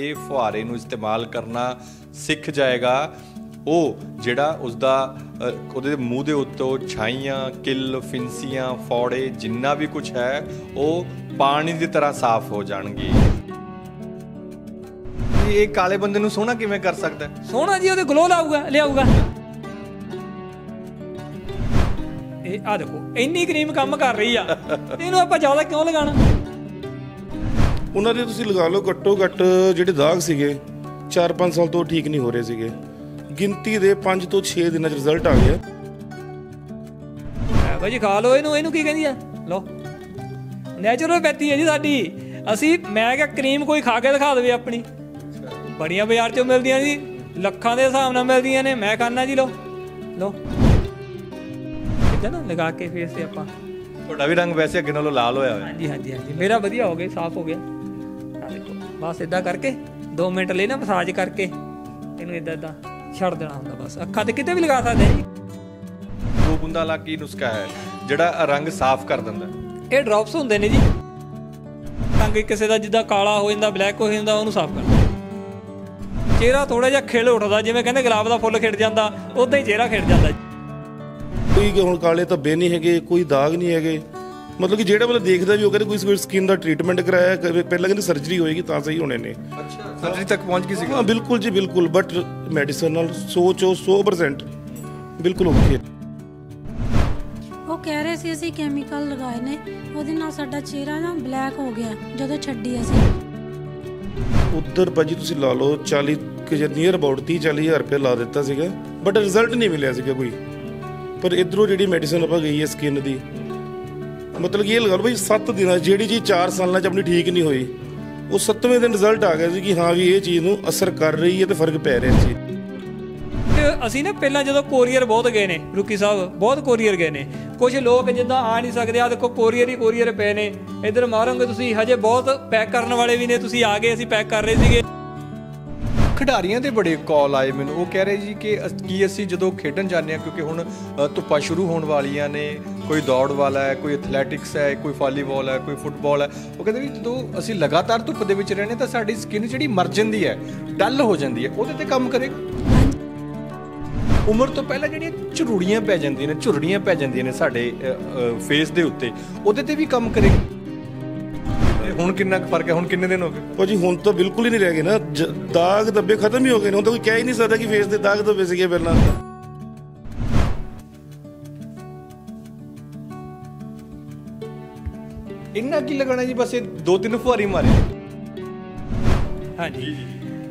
ਇਹ ਫੁਹਾਰੇ ਨੂੰ ਇਸਤੇਮਾਲ ਕਰਨਾ ਸਿੱਖ ਜਾਏਗਾ ਉਹ ਜਿਹੜਾ ਉਸ ਦਾ ਉਹਦੇ ਮੂੰਹ ਦੇ ਉੱਤੋਂ ਛਾਈਆਂ ਕਿੱਲ ਫਿੰਸੀਆਂ ਫੌੜੇ ਜਿੰਨਾ ਵੀ ਕੁਝ ਹੈ ਉਹ ਪਾਣੀ ਦੀ ਤਰ੍ਹਾਂ ਸਾਫ਼ ਹੋ ਜਾਣਗੇ ਇਹ ਕਾਲੇ ਬੰਦੇ ਨੂੰ ਸੋਹਣਾ ਕਿਵੇਂ ਕਰ ਸਕਦਾ ਸੋਹਣਾ ਜੀ ਉਹਦੇ ਗਲੋ ਲਾਊਗਾ ਲਿਆਊਗਾ ਇਹ ਆ ਦੇਖੋ ਇੰਨੀ ਕਰੀਮ ਕੰਮ ਕਰ ਰਹੀ ਆ ਇਹਨੂੰ ਆਪਾਂ ਜ਼ਿਆਦਾ ਕਿਉਂ ਲਗਾਣਾ ਉਹਨਾਂ ਦੇ ਤੁਸੀਂ ਲਗਾ ਲਓ ਘੱਟੋ ਘੱਟ ਜਿਹੜੇ ਦਾਗ ਸੀਗੇ 4-5 ਸਾਲ ਤੋਂ ਠੀਕ ਨਹੀਂ ਹੋ ਰਹੇ ਸੀਗੇ ਗਿਣਤੀ ਦੇ 5 ਤੋਂ 6 ਦਿਨਾਂ 'ਚ ਰਿਜ਼ਲਟ ਆ ਗਿਆ ਆ ਜੀ ਖਾ ਲਓ ਇਹਨੂੰ ਇਹਨੂੰ ਕੀ ਕਹਿੰਦੀ ਆ ਲਓ ਨੇਚਰਲ ਬੈਤੀ ਹੈ ਜੀ ਸਾਡੀ ਅਸੀਂ ਮੈਂ ਕਿਹਾ ਕਰੀਮ ਕੋਈ ਖਾ ਕੇ ਦਿਖਾ ਦੇਵੇ ਆਪਣੀ ਬੜੀਆਂ ਬਾਜ਼ਾਰ 'ਚੋਂ ਮਿਲਦੀਆਂ ਜੀ ਲੱਖਾਂ ਦੇ ਹਿਸਾਬ ਨਾਲ ਮਿਲਦੀਆਂ ਨੇ ਮੈਂ ਖਾਣਾ ਜੀ ਲਓ ਲਓ ਇਦਾਂ ਨਾ ਲਗਾ ਕੇ ਫੇਸ ਤੇ ਆਪਾਂ ਤੁਹਾਡਾ ਵੀ ਰੰਗ ਵੈਸੇ ਅੱਗੇ ਨਾਲੋਂ ਲਾਲ ਹੋਇਆ ਹੋਇਆ ਹਾਂਜੀ ਹਾਂਜੀ ਹਾਂਜੀ ਮੇਰਾ ਵਧੀਆ ਹੋ ਗਿਆ ਸਾਫ਼ ਹੋ ਗਿਆ ਬਸ ਇਦਾਂ ਕਰਕੇ 2 ਮਿੰਟ ਲਈ ਨਾ ਮਸਾਜ ਕਰਕੇ ਇਹਨੂੰ ਇਦਾਂ ਇਦਾਂ ਛੱਡ ਦੇਣਾ ਹੁੰਦਾ ਬਸ ਅੱਖਾਂ ਤੇ ਕਿਤੇ ਵੀ ਲਗਾ ਸਕਦੇ ਜੀ ਦੋ ਬੁੰਦਾ ਲਾ ਕੀ ਨੁਸਖਾ ਹੈ ਜਿਹੜਾ ਰੰਗ ਸਾਫ਼ ਕਰ ਦਿੰਦਾ ਇਹ ਡ੍ਰੌਪਸ ਹੁੰਦੇ ਨੇ ਜੀ ਰੰਗ ਕਿਸੇ ਦਾ ਜਿੱਦਾਂ ਕਾਲਾ ਹੋ ਜਾਂਦਾ ਬਲੈਕ ਹੋ ਜਾਂਦਾ ਉਹਨੂੰ ਸਾਫ਼ ਕਰਦਾ ਚਿਹਰਾ ਥੋੜਾ ਜਿਹਾ ਖਿਲ ਉੱਠਦਾ ਜਿਵੇਂ ਕਹਿੰਦੇ ਗੁਲਾਬ ਦਾ ਫੁੱਲ ਖਿੜ ਜਾਂਦਾ ਉਦਾਂ ਹੀ ਚਿਹਰਾ ਖਿੜ ਜਾਂਦਾ ਕੋਈ ਹੁਣ ਕਾਲੇ ਧੱਬੇ ਨਹੀਂ ਹੈਗੇ ਕੋਈ ਦਾਗ ਨਹੀਂ ਹੈਗੇ ਮਤਲਬ ਕਿ ਜਿਹੜਾ ਮਤਲਬ ਦੇਖਦਾ ਵੀ ਉਹ ਕਹਿੰਦੇ ਕੋਈ ਸਕਿਨ ਦਾ ਟ੍ਰੀਟਮੈਂਟ ਕਰਾਇਆ ਕਦੇ- ਪਹਿਲਾਂ ਕਹਿੰਦੇ ਸਰਜਰੀ ਹੋਏਗੀ ਤਾਂ ਸਹੀ ਹੋਣੇ ਨੇ ਅੱਛਾ ਸਰਜਰੀ ਤੱਕ ਪਹੁੰਚ ਗਈ ਸੀ ਹਾਂ ਬਿਲਕੁਲ ਜੀ ਬਿਲਕੁਲ ਬਟ ਮੈਡੀਸਨ ਨਾਲ 100 100% ਬਿਲਕੁਲ ਓਕੇ ਉਹ ਕਹਿ ਰਹੇ ਸੀ ਅਸੀਂ ਕੈਮੀਕਲ ਲਗਾਏ ਨੇ ਉਹਦੇ ਨਾਲ ਸਾਡਾ ਚਿਹਰਾ ਨਾ ਬਲੈਕ ਹੋ ਗਿਆ ਜਦੋਂ ਛੱਡੀ ਅਸੀਂ ਉੱਧਰ ਭਾਜੀ ਤੁਸੀਂ ਲਾ ਲਓ 40 ਕਿ ਜੇ ਨੀਅਰ ਅਬਾਊਟ 30 40000 ਰੁਪਏ ਲਾ ਦਿੱਤਾ ਸੀਗਾ ਬਟ ਰਿਜ਼ਲਟ ਨਹੀਂ ਮਿਲਿਆ ਸੀਗਾ ਕੋਈ ਪਰ ਇਧਰੋਂ ਜਿਹੜੀ ਮੈਡੀਸਨ ਆਪਾਂ ਗਈ ਹੈ ਸਕਿਨ ਦੀ ਮਤਲਬ ਕਿ ਇਹ ਲਗਾ ਲਓ ਬਈ 7 ਦਿਨਾਂ ਜਿਹੜੀ ਜੀ 4 ਸਾਲਾਂ 'ਚ ਆਪਣੀ ਠੀਕ ਨਹੀਂ ਹੋਈ ਉਹ 7ਵੇਂ ਦਿਨ ਰਿਜ਼ਲਟ ਆ ਗਿਆ ਸੀ ਕਿ ਹਾਂ ਵੀ ਇਹ ਚੀਜ਼ ਨੂੰ ਅਸਰ ਕਰ ਰਹੀ ਹੈ ਤੇ ਫਰਕ ਪੈ ਰਿਹਾ ਸੀ ਤੇ ਅਸੀਂ ਨਾ ਪਹਿਲਾਂ ਜਦੋਂ ਕੋਰੀਅਰ ਬਹੁਤ ਗਏ ਨੇ ਰੁਕੀ ਸਾਹਿਬ ਬਹੁਤ ਕੋਰੀਅਰ ਗਏ ਨੇ ਕੁਝ ਲੋਕ ਜਿੱਦਾਂ ਆ ਨਹੀਂ ਸਕਦੇ ਆ ਦੇਖੋ ਕੋਰੀਅਰ ਹੀ ਕੋਰੀਅਰ ਪਏ ਨੇ ਇਧਰ ਮਾਰੋਗੇ ਤੁਸੀਂ ਹਜੇ ਬਹੁਤ ਪੈਕ ਕਰਨ ਵਾਲੇ ਵੀ ਨੇ ਤੁਸੀਂ ਆ ਗਏ ਅਸੀਂ ਪੈਕ ਕਰ ਰਹੇ ਸੀਗੇ ਖਿਡਾਰੀਆਂ ਦੇ ਬੜੇ ਕਾਲ ਆਏ ਮੈਨੂੰ ਉਹ ਕਹਿ ਰਹੇ ਜੀ ਕਿ ਕੀ ਅਸੀਂ ਜਦੋਂ ਖੇਡਣ ਜਾਂਦੇ ਹਾਂ ਕਿਉਂਕਿ ਹੁਣ ਧੁੱਪਾਂ ਸ਼ੁਰੂ ਹੋਣ ਵਾਲੀਆਂ ਨੇ ਕੋਈ ਦੌੜ ਵਾਲਾ ਹੈ ਕੋਈ ਐਥਲੈਟਿਕਸ ਹੈ ਕੋਈ ਵਾਲੀਬਾਲ ਹੈ ਕੋਈ ਫੁੱਟਬਾਲ ਹੈ ਉਹ ਕਹਿੰਦੇ ਵੀ ਜਦੋਂ ਅਸੀਂ ਲਗਾਤਾਰ ਧੁੱਪ ਦੇ ਵਿੱਚ ਰਹਿੰਦੇ ਤਾਂ ਸਾਡੀ ਸਕਿਨ ਜਿਹੜੀ ਮਰ ਜਾਂਦੀ ਹੈ ਡੱਲ ਹੋ ਜਾਂਦੀ ਹੈ ਉਹਦੇ ਤੇ ਕੰਮ ਕਰੇਗਾ ਉਮਰ ਤੋਂ ਪਹਿਲਾਂ ਜਿਹੜੀਆਂ ਝੁਰੜੀਆਂ ਪੈ ਜਾਂਦੀਆਂ ਨੇ ਝੁਰੜੀਆਂ ਪੈ ਜਾਂਦੀਆਂ ਨੇ ਸਾਡੇ ਫੇਸ ਦੇ ਉੱਤੇ ਉਹਦੇ ਤੇ ਵੀ ਕੰਮ ਕਰੇਗਾ ਹੁਣ ਕਿੰਨਾ ਕੁ ਫਰਕ ਹੈ ਹੁਣ ਕਿੰਨੇ ਦਿਨ ਹੋ ਗਏ ਭਾਜੀ ਹੁਣ ਤਾਂ ਬਿਲਕੁਲ ਹੀ ਨਹੀਂ ਰਹਿ ਗਏ ਨਾ ਦਾਗ ਦੱਬੇ ਖਤਮ ਹੀ ਹੋ ਗਏ ਨੇ ਹੁਣ ਤਾਂ ਕੋਈ ਕਹਿ ਹੀ ਨਹੀਂ ਸਕਦਾ ਕਿ ਫੇਸ ਦੇ ਦਾਗ ਧੱਬੇ ਸੀਗੇ ਪਹਿਲਾਂ ਇੰਨਾ ਕੀ ਲਗਾਣਾ ਜੀ ਬਸ ਇਹ ਦੋ ਤਿੰਨ ਫੁਹਾਰੀ ਮਾਰੇ ਹਾਂਜੀ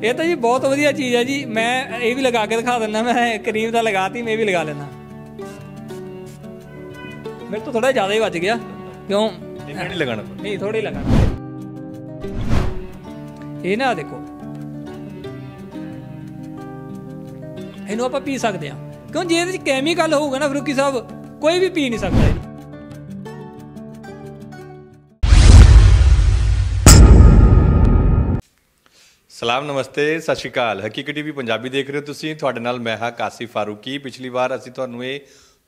ਇਹ ਤਾਂ ਜੀ ਬਹੁਤ ਵਧੀਆ ਚੀਜ਼ ਹੈ ਜੀ ਮੈਂ ਇਹ ਵੀ ਲਗਾ ਕੇ ਦਿਖਾ ਦਿੰਦਾ ਮੈਂ ਕਰੀਮ ਦਾ ਲਗਾਤੀ ਮੈਂ ਵੀ ਲਗਾ ਲੈਣਾ ਮੇਰੇ ਤੋਂ ਥੋੜਾ ਜ਼ਿਆਦਾ ਹੀ ਵੱਜ ਗਿਆ ਕਿਉਂ ਇੰਨਾ ਨਹੀਂ ਲਗਾਣਾ ਨਹੀਂ ਥੋੜੀ ਲਗਾਣਾ ਇਹ ਨਾ ਦੇਖੋ ਇਹਨੂੰ ਆਪਾਂ ਪੀ ਸਕਦੇ ਆ ਕਿਉਂ ਜੇ ਇਹਦੇ ਵਿੱਚ ਕੈਮੀਕਲ ਹੋਊਗਾ ਨਾ ਫਰੂਕੀ ਸਾਹਿਬ ਕੋਈ ਵੀ ਪੀ ਨਹੀਂ ਸਕਦਾ ਇਹ ਸਲਾਮ ਨਮਸਤੇ ਸਤਿ ਸ਼੍ਰੀ ਅਕਾਲ ਹਕੀਕਤ ਟੀਵੀ ਪੰਜਾਬੀ ਦੇਖ ਰਹੇ ਹੋ ਤੁਸੀਂ ਤੁਹਾਡੇ ਨਾਲ ਮੈਂ ਹਾਂ ਕਾਸੀ ਫਾਰੂਕੀ ਪਿਛਲੀ ਵਾਰ ਅਸੀਂ ਤੁਹਾਨੂੰ ਇਹ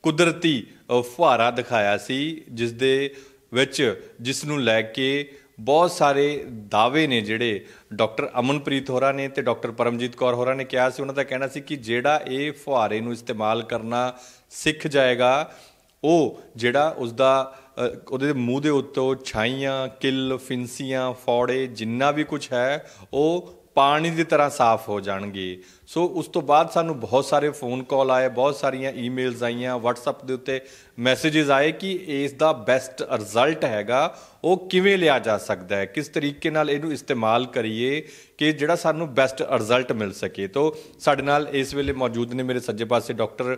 ਕੁਦਰਤੀ ਫੁਹਾਰਾ ਦਿਖਾਇਆ ਸੀ ਜਿਸ ਦੇ ਵਿੱਚ ਜਿਸ ਨੂੰ ਲੈ ਕੇ ਬਹੁਤ ਸਾਰੇ ਦਾਅਵੇ ਨੇ ਜਿਹੜੇ ਡਾਕਟਰ ਅਮਨਪ੍ਰੀਤ ਹੋਰਾ ਨੇ ਤੇ ਡਾਕਟਰ ਪਰਮਜੀਤ ਕੌਰ ਹੋਰਾ ਨੇ ਕਿਹਾ ਸੀ ਉਹਨਾਂ ਦਾ ਕਹਿਣਾ ਸੀ ਕਿ ਜਿਹੜਾ ਇਹ ਫੁਹਾਰੇ ਨੂੰ ਇਸਤੇਮਾਲ ਕਰਨਾ ਸਿੱਖ ਜਾਏਗਾ ਉਹ ਜਿਹੜਾ ਉਸ ਦਾ ਉਹਦੇ ਮੂੰਹ ਦੇ ਉੱਤੇ ਛਾਈਆਂ ਕਿਲ ਫਿੰਸੀਆਂ ਫੋੜੇ ਜਿੰਨਾ ਵੀ ਕੁਝ ਹੈ ਉਹ ਪਾਣੀ ਦੀ ਤਰ੍ਹਾਂ ਸਾਫ਼ ਹੋ ਜਾਣਗੇ ਸੋ ਉਸ ਤੋਂ ਬਾਅਦ ਸਾਨੂੰ ਬਹੁਤ ਸਾਰੇ ਫੋਨ ਕਾਲ ਆਏ ਬਹੁਤ ਸਾਰੀਆਂ ਈਮੇਲਸ ਆਈਆਂ WhatsApp ਦੇ ਉੱਤੇ ਮੈਸੇजेस ਆਏ ਕਿ ਇਸ ਦਾ ਬੈਸਟ ਰਿਜ਼ਲਟ ਹੈਗਾ ਉਹ ਕਿਵੇਂ ਲਿਆ ਜਾ ਸਕਦਾ ਹੈ ਕਿਸ ਤਰੀਕੇ ਨਾਲ ਇਹਨੂੰ ਇਸਤੇਮਾਲ ਕਰੀਏ ਕਿ ਜਿਹੜਾ ਸਾਨੂੰ ਬੈਸਟ ਰਿਜ਼ਲਟ ਮਿਲ ਸਕੇ ਤੋਂ ਸਾਡੇ ਨਾਲ ਇਸ ਵੇਲੇ ਮੌਜੂਦ ਨੇ ਮੇਰੇ ਸੱਜੇ ਪਾਸੇ ਡਾਕਟਰ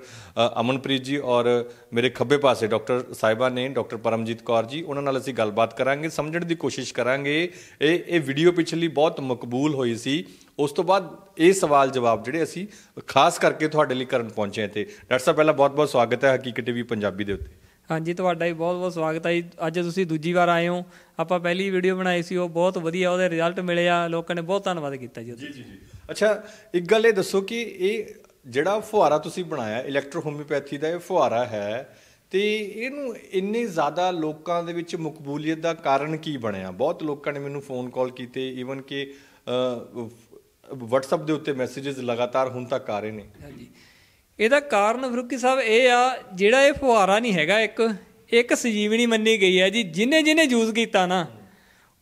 ਅਮਨਪ੍ਰੀਤ ਜੀ ਔਰ ਮੇਰੇ ਖੱਬੇ ਪਾਸੇ ਡਾਕਟਰ ਸਾਹਿਬਾ ਨੇ ਡਾਕਟਰ ਪਰਮਜੀਤ ਕੌਰ ਜੀ ਉਹਨਾਂ ਨਾਲ ਅਸੀਂ ਗੱਲਬਾਤ ਕਰਾਂਗੇ ਸਮਝਣ ਦੀ ਕੋਸ਼ਿਸ਼ ਕਰਾਂਗੇ ਇਹ ਇਹ ਵੀਡੀਓ ਪਿਛਲੀ ਬਹੁਤ ਮਕਬੂਲ ਹੋਈ ਸੀ ਉਸ ਤੋਂ ਬਾਅਦ ਇਹ ਸਵਾਲ ਜਵਾਬ ਜਿਹੜੇ ਅਸੀਂ ਖਾਸ ਕਰਕੇ ਤੁਹਾਡੇ ਲਈ ਕਰਨ ਪਹੁੰਚੇ ਹਾਂ ਤੇ ਡਾਕਟਰ ਸਾਹਿਬ ਪਹਿਲਾਂ ਬਹੁਤ-ਬਹੁਤ ਸਵਾਗਤ ਹੈ ਹਕੀਕਤ ਟੀਵੀ ਪੰਜਾਬੀ ਦੇ ਉੱਤੇ ਹਾਂਜੀ ਤੁਹਾਡਾ ਵੀ ਬਹੁਤ-ਬਹੁਤ ਸਵਾਗਤ ਹੈ ਅੱਜ ਤੁਸੀਂ ਦੂਜੀ ਵਾਰ ਆਏ ਹੋ ਆਪਾਂ ਪਹਿਲੀ ਵੀਡੀਓ ਬਣਾਈ ਸੀ ਉਹ ਬਹੁਤ ਵਧੀਆ ਉਹਦੇ ਰਿਜ਼ਲਟ ਮਿਲੇ ਆ ਲੋਕਾਂ ਨੇ ਬਹੁਤ ਧੰਨਵਾਦ ਕੀਤਾ ਜੀ ਜੀ ਜੀ ਅੱਛਾ ਇੱਕ ਗੱਲ ਇਹ ਦੱਸੋ ਕਿ ਇਹ ਜਿਹੜਾ ਫੁਹਾਰਾ ਤੁਸੀਂ ਬਣਾਇਆ ਇਲੈਕਟ੍ਰੋਹੋਮਿਓਪੈਥੀ ਦਾ ਇਹ ਫੁਹਾਰਾ ਹੈ ਤੇ ਇਹਨੂੰ ਇੰਨੇ ਜ਼ਿਆਦਾ ਲੋਕਾਂ ਦੇ ਵਿੱਚ ਮਕਬੂਲੀਅਤ ਦਾ ਕਾਰਨ ਕੀ ਬਣਿਆ ਬਹੁਤ ਲੋਕਾਂ ਨੇ ਮੈਨੂੰ ਫੋਨ ਕਾਲ ਕੀਤੇ ਈਵਨ ਕਿ WhatsApp ਦੇ ਉੱਤੇ ਮੈਸੇजेस ਲਗਾਤਾਰ ਹੁਣ ਤੱਕ ਆ ਰਹੇ ਨੇ ਹਾਂਜੀ ਇਹਦਾ ਕਾਰਨ ਫਰੂਕੀ ਸਾਹਿਬ ਇਹ ਆ ਜਿਹੜਾ ਇਹ ਫੁਹਾਰਾ ਨਹੀਂ ਹੈਗਾ ਇੱਕ ਇੱਕ ਸਜੀਵਣੀ ਮੰਨੀ ਗਈ ਹੈ ਜੀ ਜਿਨੇ ਜਿਨੇ ਯੂਜ਼ ਕੀਤਾ ਨਾ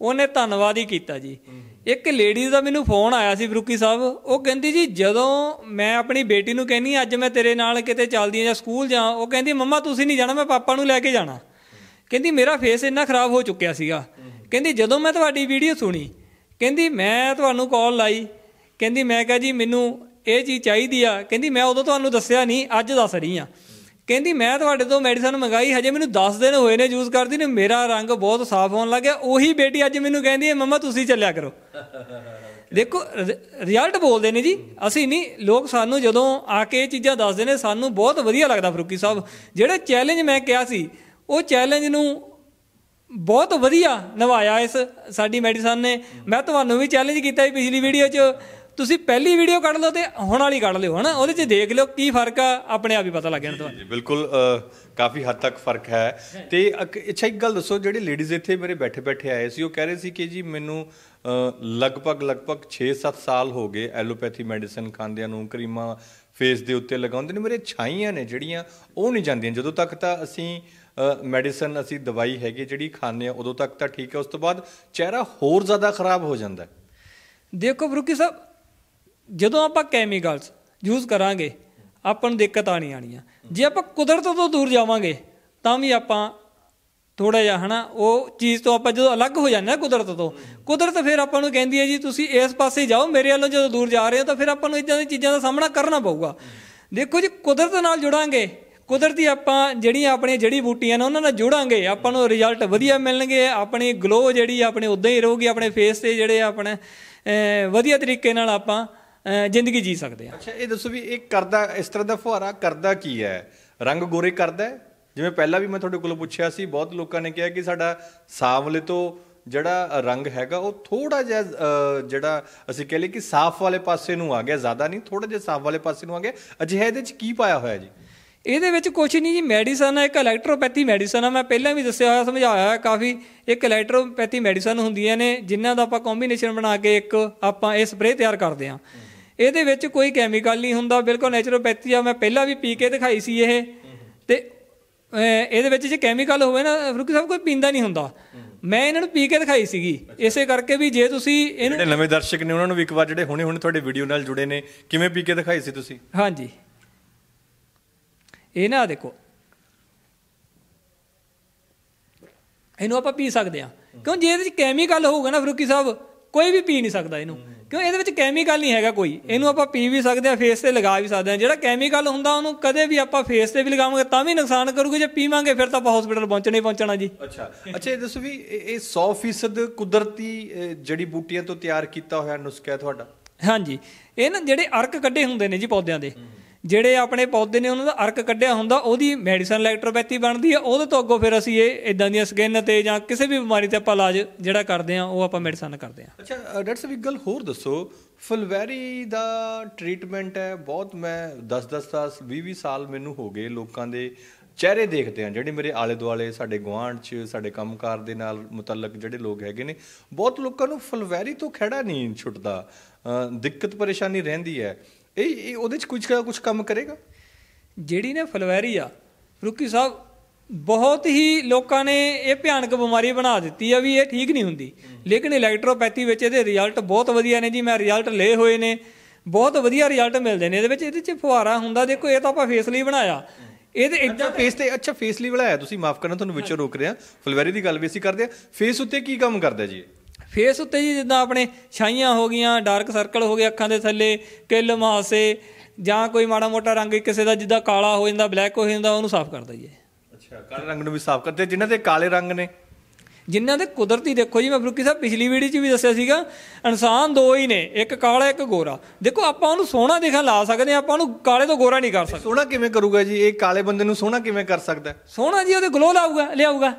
ਉਹਨੇ ਧੰਨਵਾਦ ਹੀ ਕੀਤਾ ਜੀ ਇੱਕ ਲੇਡੀਜ਼ ਦਾ ਮੈਨੂੰ ਫੋਨ ਆਇਆ ਸੀ ਫਰੂਕੀ ਸਾਹਿਬ ਉਹ ਕਹਿੰਦੀ ਜੀ ਜਦੋਂ ਮੈਂ ਆਪਣੀ ਬੇਟੀ ਨੂੰ ਕਹਿੰਨੀ ਅੱਜ ਮੈਂ ਤੇਰੇ ਨਾਲ ਕਿਤੇ ਚੱਲਦੀ ਆ ਜਾਂ ਸਕੂਲ ਜਾ ਉਹ ਕਹਿੰਦੀ ਮੰਮਾ ਤੁਸੀਂ ਨਹੀਂ ਜਾਣਾ ਮੈਂ ਪਾਪਾ ਨੂੰ ਲੈ ਕੇ ਜਾਣਾ ਕਹਿੰਦੀ ਮੇਰਾ ਫੇਸ ਇੰਨਾ ਖਰਾਬ ਹੋ ਚੁੱਕਿਆ ਸੀਗਾ ਕਹਿੰਦੀ ਜਦੋਂ ਮੈਂ ਤੁਹਾਡੀ ਵੀਡੀਓ ਸੁਣੀ ਕਹਿੰਦੀ ਮੈਂ ਤੁਹਾਨੂੰ ਕਾਲ ਲਾਈ ਕਹਿੰਦੀ ਮੈਂ ਕਹਾਂ ਜੀ ਮੈਨੂੰ ਇਹ ਚੀਜ਼ ਚਾਹੀਦੀ ਆ ਕਹਿੰਦੀ ਮੈਂ ਉਦੋਂ ਤੁਹਾਨੂੰ ਦੱਸਿਆ ਨਹੀਂ ਅੱਜ ਦੱਸ ਰਹੀ ਆ ਕਹਿੰਦੀ ਮੈਂ ਤੁਹਾਡੇ ਤੋਂ ਮੈਡੀਸਨ ਮੰਗਾਈ ਹਜੇ ਮੈਨੂੰ 10 ਦਿਨ ਹੋਏ ਨੇ ਯੂਜ਼ ਕਰਦੀ ਨੇ ਮੇਰਾ ਰੰਗ ਬਹੁਤ ਸਾਫ਼ ਹੋਣ ਲੱਗਿਆ ਉਹੀ ਬੇਟੀ ਅੱਜ ਮੈਨੂੰ ਕਹਿੰਦੀ ਹੈ ਮਮਾ ਤੁਸੀਂ ਚੱਲਿਆ ਕਰੋ ਦੇਖੋ ਰਿਜ਼ਲਟ ਬੋਲਦੇ ਨੇ ਜੀ ਅਸੀਂ ਨਹੀਂ ਲੋਕ ਸਾਨੂੰ ਜਦੋਂ ਆ ਕੇ ਇਹ ਚੀਜ਼ਾਂ ਦੱਸਦੇ ਨੇ ਸਾਨੂੰ ਬਹੁਤ ਵਧੀਆ ਲੱਗਦਾ ਫਰੂਕੀ ਸਾਹਿਬ ਜਿਹੜਾ ਚੈਲੰਜ ਮੈਂ ਕਿਹਾ ਸੀ ਉਹ ਚੈਲੰਜ ਨੂੰ ਬਹੁਤ ਵਧੀਆ ਨਿਭਾਇਆ ਇਸ ਸਾਡੀ ਮੈਡੀਸਨ ਨੇ ਮੈਂ ਤੁਹਾਨੂੰ ਵੀ ਚੈਲੰਜ ਕੀਤਾ ਸੀ ਪਿਛਲੀ ਵੀਡੀਓ 'ਚ ਤੁਸੀਂ ਪਹਿਲੀ ਵੀਡੀਓ ਕੱਢ ਲਓ ਤੇ ਹੁਣ ਵਾਲੀ ਕੱਢ ਲਿਓ ਹਨਾ ਉਹਦੇ 'ਚ ਦੇਖ ਲਿਓ ਕੀ ਫਰਕ ਆ ਆਪਣੇ ਆਪ ਹੀ ਪਤਾ ਲੱਗ ਜਾਣਾ ਤੁਹਾਨੂੰ ਜੀ ਬਿਲਕੁਲ ਕਾਫੀ ਹੱਦ ਤੱਕ ਫਰਕ ਹੈ ਤੇ ਅੱਛਾ ਇੱਕ ਗੱਲ ਦੱਸੋ ਜਿਹੜੇ ਲੇਡੀਜ਼ ਇੱਥੇ ਮੇਰੇ ਬੈਠੇ ਬੈਠੇ ਆਏ ਸੀ ਉਹ ਕਹਿ ਰਹੇ ਸੀ ਕਿ ਜੀ ਮੈਨੂੰ ਲਗਭਗ ਲਗਭਗ 6-7 ਸਾਲ ਹੋ ਗਏ ਐਲੋਪੈਥੀ ਮੈਡੀਸਨ ਖਾਂਦਿਆਂ ਨੂੰ ਕਰੀਮਾਂ ਫੇਸ ਦੇ ਉੱਤੇ ਲਗਾਉਂਦੇ ਨੇ ਮੇਰੇ ਛਾਈਆਂ ਨੇ ਜਿਹੜੀਆਂ ਉਹ ਨਹੀਂ ਜਾਂਦੀਆਂ ਜਦੋਂ ਤੱਕ ਤਾਂ ਅਸੀਂ ਮੈਡੀਸਨ ਅਸੀਂ ਦਵਾਈ ਹੈਗੀ ਜਿਹੜੀ ਖਾਂਦੇ ਆ ਉਦੋਂ ਤੱਕ ਤਾਂ ਠੀਕ ਹੈ ਉਸ ਤੋਂ ਬਾਅਦ ਚਿਹਰਾ ਹੋਰ ਜ਼ਿਆਦਾ ਖਰਾਬ ਹੋ ਜਾਂਦਾ ਦੇਖੋ ਬਰੂਕੀ ਸਾਹਿਬ ਜਦੋਂ ਆਪਾਂ ਕੈਮੀਕਲਸ ਯੂਜ਼ ਕਰਾਂਗੇ ਆਪਾਂ ਨੂੰ ਦਿੱਕਤ ਆਣੀ ਆਣੀ ਆ ਜੇ ਆਪਾਂ ਕੁਦਰਤ ਤੋਂ ਦੂਰ ਜਾਵਾਂਗੇ ਤਾਂ ਵੀ ਆਪਾਂ ਥੋੜਾ ਜਿਹਾ ਹਨਾ ਉਹ ਚੀਜ਼ ਤੋਂ ਆਪਾਂ ਜਦੋਂ ਅਲੱਗ ਹੋ ਜਾਂਦੇ ਆ ਕੁਦਰਤ ਤੋਂ ਕੁਦਰਤ ਫਿਰ ਆਪਾਂ ਨੂੰ ਕਹਿੰਦੀ ਹੈ ਜੀ ਤੁਸੀਂ ਇਸ ਪਾਸੇ ਜਾਓ ਮੇਰੇ ਵੱਲੋਂ ਜਦੋਂ ਦੂਰ ਜਾ ਰਹੇ ਹੋ ਤਾਂ ਫਿਰ ਆਪਾਂ ਨੂੰ ਇਦਾਂ ਦੀਆਂ ਚੀਜ਼ਾਂ ਦਾ ਸਾਹਮਣਾ ਕਰਨਾ ਪਊਗਾ ਦੇਖੋ ਜੀ ਕੁਦਰਤ ਨਾਲ ਜੁੜਾਂਗੇ ਕੁਦਰਤੀ ਆਪਾਂ ਜਿਹੜੀਆਂ ਆਪਣੀਆਂ ਜੜੀ ਬੂਟੀਆਂ ਨੇ ਉਹਨਾਂ ਨਾਲ ਜੁੜਾਂਗੇ ਆਪਾਂ ਨੂੰ ਰਿਜ਼ਲਟ ਵਧੀਆ ਮਿਲਣਗੇ ਆਪਣੀ ਗਲੋ ਜਿਹੜੀ ਆਪਣੇ ਉਦਾਂ ਹੀ ਰਹੂਗੀ ਆਪਣੇ ਫੇਸ ਤੇ ਜਿਹੜੇ ਆਪਣੇ ਵਧੀਆ ਤਰੀਕੇ ਨਾਲ ਆਪਾਂ ਜ਼ਿੰਦਗੀ ਜੀ ਸਕਦੇ ਆ ਅੱਛਾ ਇਹ ਦੱਸੋ ਵੀ ਇਹ ਕਰਦਾ ਇਸ ਤਰ੍ਹਾਂ ਦਾ ਫੁਹਾਰਾ ਕਰਦਾ ਕੀ ਹੈ ਰੰਗ ਗੋਰੇ ਕਰਦਾ ਜਿਵੇਂ ਪਹਿਲਾਂ ਵੀ ਮੈਂ ਤੁਹਾਡੇ ਕੋਲੋਂ ਪੁੱਛਿਆ ਸੀ ਬਹੁਤ ਲੋਕਾਂ ਨੇ ਕਿਹਾ ਕਿ ਸਾਡਾ ਸਾਵਲੇ ਤੋਂ ਜਿਹੜਾ ਰੰਗ ਹੈਗਾ ਉਹ ਥੋੜਾ ਜਿਹਾ ਜਿਹੜਾ ਅਸੀਂ ਕਹਿੰਦੇ ਕਿ ਸਾਫ਼ ਵਾਲੇ ਪਾਸੇ ਨੂੰ ਆ ਗਿਆ ਜ਼ਿਆਦਾ ਨਹੀਂ ਥੋੜਾ ਜਿਹਾ ਸਾਫ਼ ਵਾਲੇ ਪਾਸੇ ਨੂੰ ਆ ਗਿਆ ਅਜਿਹੇ ਇਹਦੇ ਵਿੱਚ ਕੀ ਪਾਇਆ ਹੋਇਆ ਜੀ ਇਹਦੇ ਵਿੱਚ ਕੁਝ ਨਹੀਂ ਜੀ ਮੈਡੀਸਨ ਹੈ ਇੱਕ ਇਲੈਕਟ੍ਰੋਪੈਥੀ ਮੈਡੀਸਨ ਆ ਮੈਂ ਪਹਿਲਾਂ ਵੀ ਦੱਸਿਆ ਹੋਇਆ ਸਮਝਾਇਆ ਹੋਇਆ ਕਾਫੀ ਇੱਕ ਇਲੈਕਟ੍ਰੋਪੈਥੀ ਮੈਡੀਸਨ ਹੁੰਦੀਆਂ ਨੇ ਜਿਨ੍ਹਾਂ ਦਾ ਆਪਾਂ ਕੰਬੀਨੇਸ਼ਨ ਬਣਾ ਕੇ ਇੱਕ ਆਪਾਂ ਇਹ ਸਪਰੇਅ ਤਿਆਰ ਕਰਦੇ ਆਂ ਇਹਦੇ ਵਿੱਚ ਕੋਈ ਕੈਮੀਕਲ ਨਹੀਂ ਹੁੰਦਾ ਬਿਲਕੁਲ ਨੇਚਰੋਪੈਥੀ ਆ ਮੈਂ ਪਹਿਲਾਂ ਵੀ ਪੀ ਕੇ ਦਿਖਾਈ ਸੀ ਇਹ ਤੇ ਇਹਦੇ ਵਿੱਚ ਜੇ ਕੈਮੀਕਲ ਹੋਵੇ ਨਾ ਫਰੂਕੀ ਸਾਹਿਬ ਕੋਈ ਪੀਂਦਾ ਨਹੀਂ ਹੁੰਦਾ ਮੈਂ ਇਹਨਾਂ ਨੂੰ ਪੀ ਕੇ ਦਿਖਾਈ ਸੀਗੀ ਇਸੇ ਕਰਕੇ ਵੀ ਜੇ ਤੁਸੀਂ ਇਹਨੂੰ ਜਿਹੜੇ ਨਵੇਂ ਦਰਸ਼ਕ ਨੇ ਉਹਨਾਂ ਨੂੰ ਵੀ ਇੱਕ ਵਾਰ ਜਿਹੜੇ ਹੁਣੇ ਹੁਣੇ ਤੁਹਾਡੇ ਵੀਡੀਓ ਨਾਲ ਜੁੜੇ ਨੇ ਕਿਵੇਂ ਪੀ ਕੇ ਦਿਖਾਈ ਸੀ ਤੁਸੀਂ ਹਾਂਜੀ ਇਹ ਨਾ ਦੇਖੋ ਇਹਨੂੰ ਆਪਾਂ ਪੀ ਸਕਦੇ ਆ ਕਿਉਂ ਜੇ ਇਹਦੇ ਵਿੱਚ ਕੈਮੀਕਲ ਹੋਊਗਾ ਨਾ ਫਰੂਕੀ ਸਾਹਿਬ ਕੋਈ ਵੀ ਪੀ ਨਹੀਂ ਸਕਦਾ ਇਹਨੂੰ ਕਿਉਂ ਇਹਦੇ ਵਿੱਚ ਕੈਮੀਕਲ ਨਹੀਂ ਹੈਗਾ ਕੋਈ ਇਹਨੂੰ ਆਪਾਂ ਪੀ ਵੀ ਸਕਦੇ ਆ ਫੇਸ ਤੇ ਲਗਾ ਵੀ ਸਕਦੇ ਆ ਜਿਹੜਾ ਕੈਮੀਕਲ ਹੁੰਦਾ ਉਹਨੂੰ ਕਦੇ ਵੀ ਆਪਾਂ ਫੇਸ ਤੇ ਵੀ ਲਗਾਵਾਂਗੇ ਤਾਂ ਵੀ ਨੁਕਸਾਨ ਕਰੂਗੇ ਜੇ ਪੀਵਾਂਗੇ ਫਿਰ ਤਾਂ ਆਪਾਂ ਹਸਪੀਟਲ ਪਹੁੰਚਣਾ ਹੀ ਪਹੁੰਚਣਾ ਜੀ ਅੱਛਾ ਅੱਛਾ ਇਹ ਦੱਸੋ ਵੀ ਇਹ 100% ਕੁਦਰਤੀ ਜੜੀ ਬੂਟੀਆਂ ਤੋਂ ਤਿਆਰ ਕੀਤਾ ਹੋਇਆ ਨੁਸਖਾ ਹੈ ਤੁਹਾਡਾ ਹਾਂਜੀ ਇਹ ਨਾ ਜਿਹੜੇ ਅਰਕ ਕੱਢੇ ਹੁੰਦੇ ਨੇ ਜੀ ਪੌਦਿਆਂ ਦੇ ਜਿਹੜੇ ਆਪਣੇ ਪੌਦੇ ਨੇ ਉਹਨਾਂ ਦਾ ਅਰਕ ਕੱਢਿਆ ਹੁੰਦਾ ਉਹਦੀ ਮੈਡੀਸਨ ਇਲੈਕਟ੍ਰੋਪੈਥੀ ਬਣਦੀ ਹੈ ਉਹਦੇ ਤੋਂ ਅੱਗੋਂ ਫਿਰ ਅਸੀਂ ਇਹ ਇਦਾਂ ਦੀਆਂ ਸਕਿਨ ਤੇ ਜਾਂ ਕਿਸੇ ਵੀ ਬਿਮਾਰੀ ਤੇ ਆਪਾਂ ਇਲਾਜ ਜਿਹੜਾ ਕਰਦੇ ਆ ਉਹ ਆਪਾਂ ਮੈਡੀਸਨ ਕਰਦੇ ਆ ਅੱਛਾ ਡਾਕਟਰ ਸਾਹਿਬ ਇੱਕ ਗੱਲ ਹੋਰ ਦੱਸੋ ਫਲਵੈਰੀ ਦਾ ਟ੍ਰੀਟਮੈਂਟ ਹੈ ਬਹੁਤ ਮੈਂ 10-10 ਸਾਲ 20-20 ਸਾਲ ਮੈਨੂੰ ਹੋ ਗਏ ਲੋਕਾਂ ਦੇ ਚਿਹਰੇ ਦੇਖਦੇ ਆ ਜਿਹੜੇ ਮੇਰੇ ਆਲੇ ਦੁਆਲੇ ਸਾਡੇ ਗਵਾਂਢ 'ਚ ਸਾਡੇ ਕੰਮਕਾਰ ਦੇ ਨਾਲ ਮੁਤਲਕ ਜਿਹੜੇ ਲੋਕ ਹੈਗੇ ਨੇ ਬਹੁਤ ਲੋਕਾਂ ਨੂੰ ਫਲਵੈਰੀ ਤੋਂ ਖੜਾ ਨਹੀਂ ਛੁੱਟਦਾ ਦਿੱਕਤ ਪਰੇਸ਼ਾਨੀ ਰਹਿੰਦੀ ਹੈ ਇਹ ਇਹ ਉਹਦੇ ਚ ਕੁਝ ਕੁਝ ਕੰਮ ਕਰੇਗਾ ਜਿਹੜੀ ਨਾ ਫਲਵੈਰੀ ਆ ਰੁਕੀ ਸਾਹਿਬ ਬਹੁਤ ਹੀ ਲੋਕਾਂ ਨੇ ਇਹ ਭਿਆਨਕ ਬਿਮਾਰੀ ਬਣਾ ਦਿੱਤੀ ਆ ਵੀ ਇਹ ਠੀਕ ਨਹੀਂ ਹੁੰਦੀ ਲੇਕਿਨ ਇਲੈਕਟ੍ਰੋਪੈਥੀ ਵਿੱਚ ਇਹਦੇ ਰਿਜ਼ਲਟ ਬਹੁਤ ਵਧੀਆ ਨੇ ਜੀ ਮੈਂ ਰਿਜ਼ਲਟ ਲਏ ਹੋਏ ਨੇ ਬਹੁਤ ਵਧੀਆ ਰਿਜ਼ਲਟ ਮਿਲਦੇ ਨੇ ਇਹਦੇ ਵਿੱਚ ਇਹਦੇ ਚ ਫੁਹਾਰਾ ਹੁੰਦਾ ਦੇਖੋ ਇਹ ਤਾਂ ਆਪਾਂ ਫੇਸ ਲਈ ਬਣਾਇਆ ਇਹਦੇ ਅੱਛਾ ਫੇਸ ਤੇ ਅੱਛਾ ਫੇਸ ਲਈ ਬਣਾਇਆ ਤੁਸੀਂ ਮਾਫ ਕਰਨਾ ਤੁਹਾਨੂੰ ਵਿੱਚੋਂ ਰੋਕ ਰਿਹਾ ਫਲਵੈਰੀ ਦੀ ਗੱਲ ਵੀ ਅਸੀਂ ਕਰਦੇ ਆ ਫੇਸ ਉੱਤੇ ਕੀ ਕੰਮ ਕਰਦਾ ਜੀ ਫੇਸ ਉੱਤੇ ਜੀ ਜਿੱਦਾਂ ਆਪਣੇ ਛਾਈਆਂ ਹੋ ਗਈਆਂ ਡਾਰਕ ਸਰਕਲ ਹੋ ਗਏ ਅੱਖਾਂ ਦੇ ਥੱਲੇ ਕਿਲ ਮਾਸੇ ਜਾਂ ਕੋਈ ਮਾੜਾ ਮੋਟਾ ਰੰਗ ਕਿਸੇ ਦਾ ਜਿੱਦਾਂ ਕਾਲਾ ਹੋ ਜਾਂਦਾ ਬਲੈਕ ਹੋ ਜਾਂਦਾ ਉਹਨੂੰ ਸਾਫ਼ ਕਰਦਾ ਜੀ ਅੱਛਾ ਕਾਲੇ ਰੰਗ ਨੂੰ ਵੀ ਸਾਫ਼ ਕਰਦੇ ਜਿਨ੍ਹਾਂ ਦੇ ਕਾਲੇ ਰੰਗ ਨੇ ਜਿਨ੍ਹਾਂ ਦੇ ਕੁਦਰਤੀ ਦੇਖੋ ਜੀ ਮੈਂ ਫਰੂਕੀ ਸਾਹਿਬ ਪਿਛਲੀ ਵੀਡੀਓ 'ਚ ਵੀ ਦੱਸਿਆ ਸੀਗਾ ਇਨਸਾਨ ਦੋ ਹੀ ਨੇ ਇੱਕ ਕਾਲਾ ਇੱਕ ਗੋਰਾ ਦੇਖੋ ਆਪਾਂ ਉਹਨੂੰ ਸੋਹਣਾ ਦੇਖਾ ਲਾ ਸਕਦੇ ਆ ਆਪਾਂ ਉਹਨੂੰ ਕਾਲੇ ਤੋਂ ਗੋਰਾ ਨਹੀਂ ਕਰ ਸਕਦੇ ਸੋਹਣਾ ਕਿਵੇਂ ਕਰੂਗਾ ਜੀ ਇਹ ਕਾਲੇ ਬੰਦੇ ਨੂੰ ਸੋਹਣਾ ਕਿਵੇਂ ਕਰ ਸਕਦਾ ਸੋਹਣਾ ਜੀ ਉਹਦੇ ਗਲੋ ਲਾਊਗਾ ਲਿਆਊਗਾ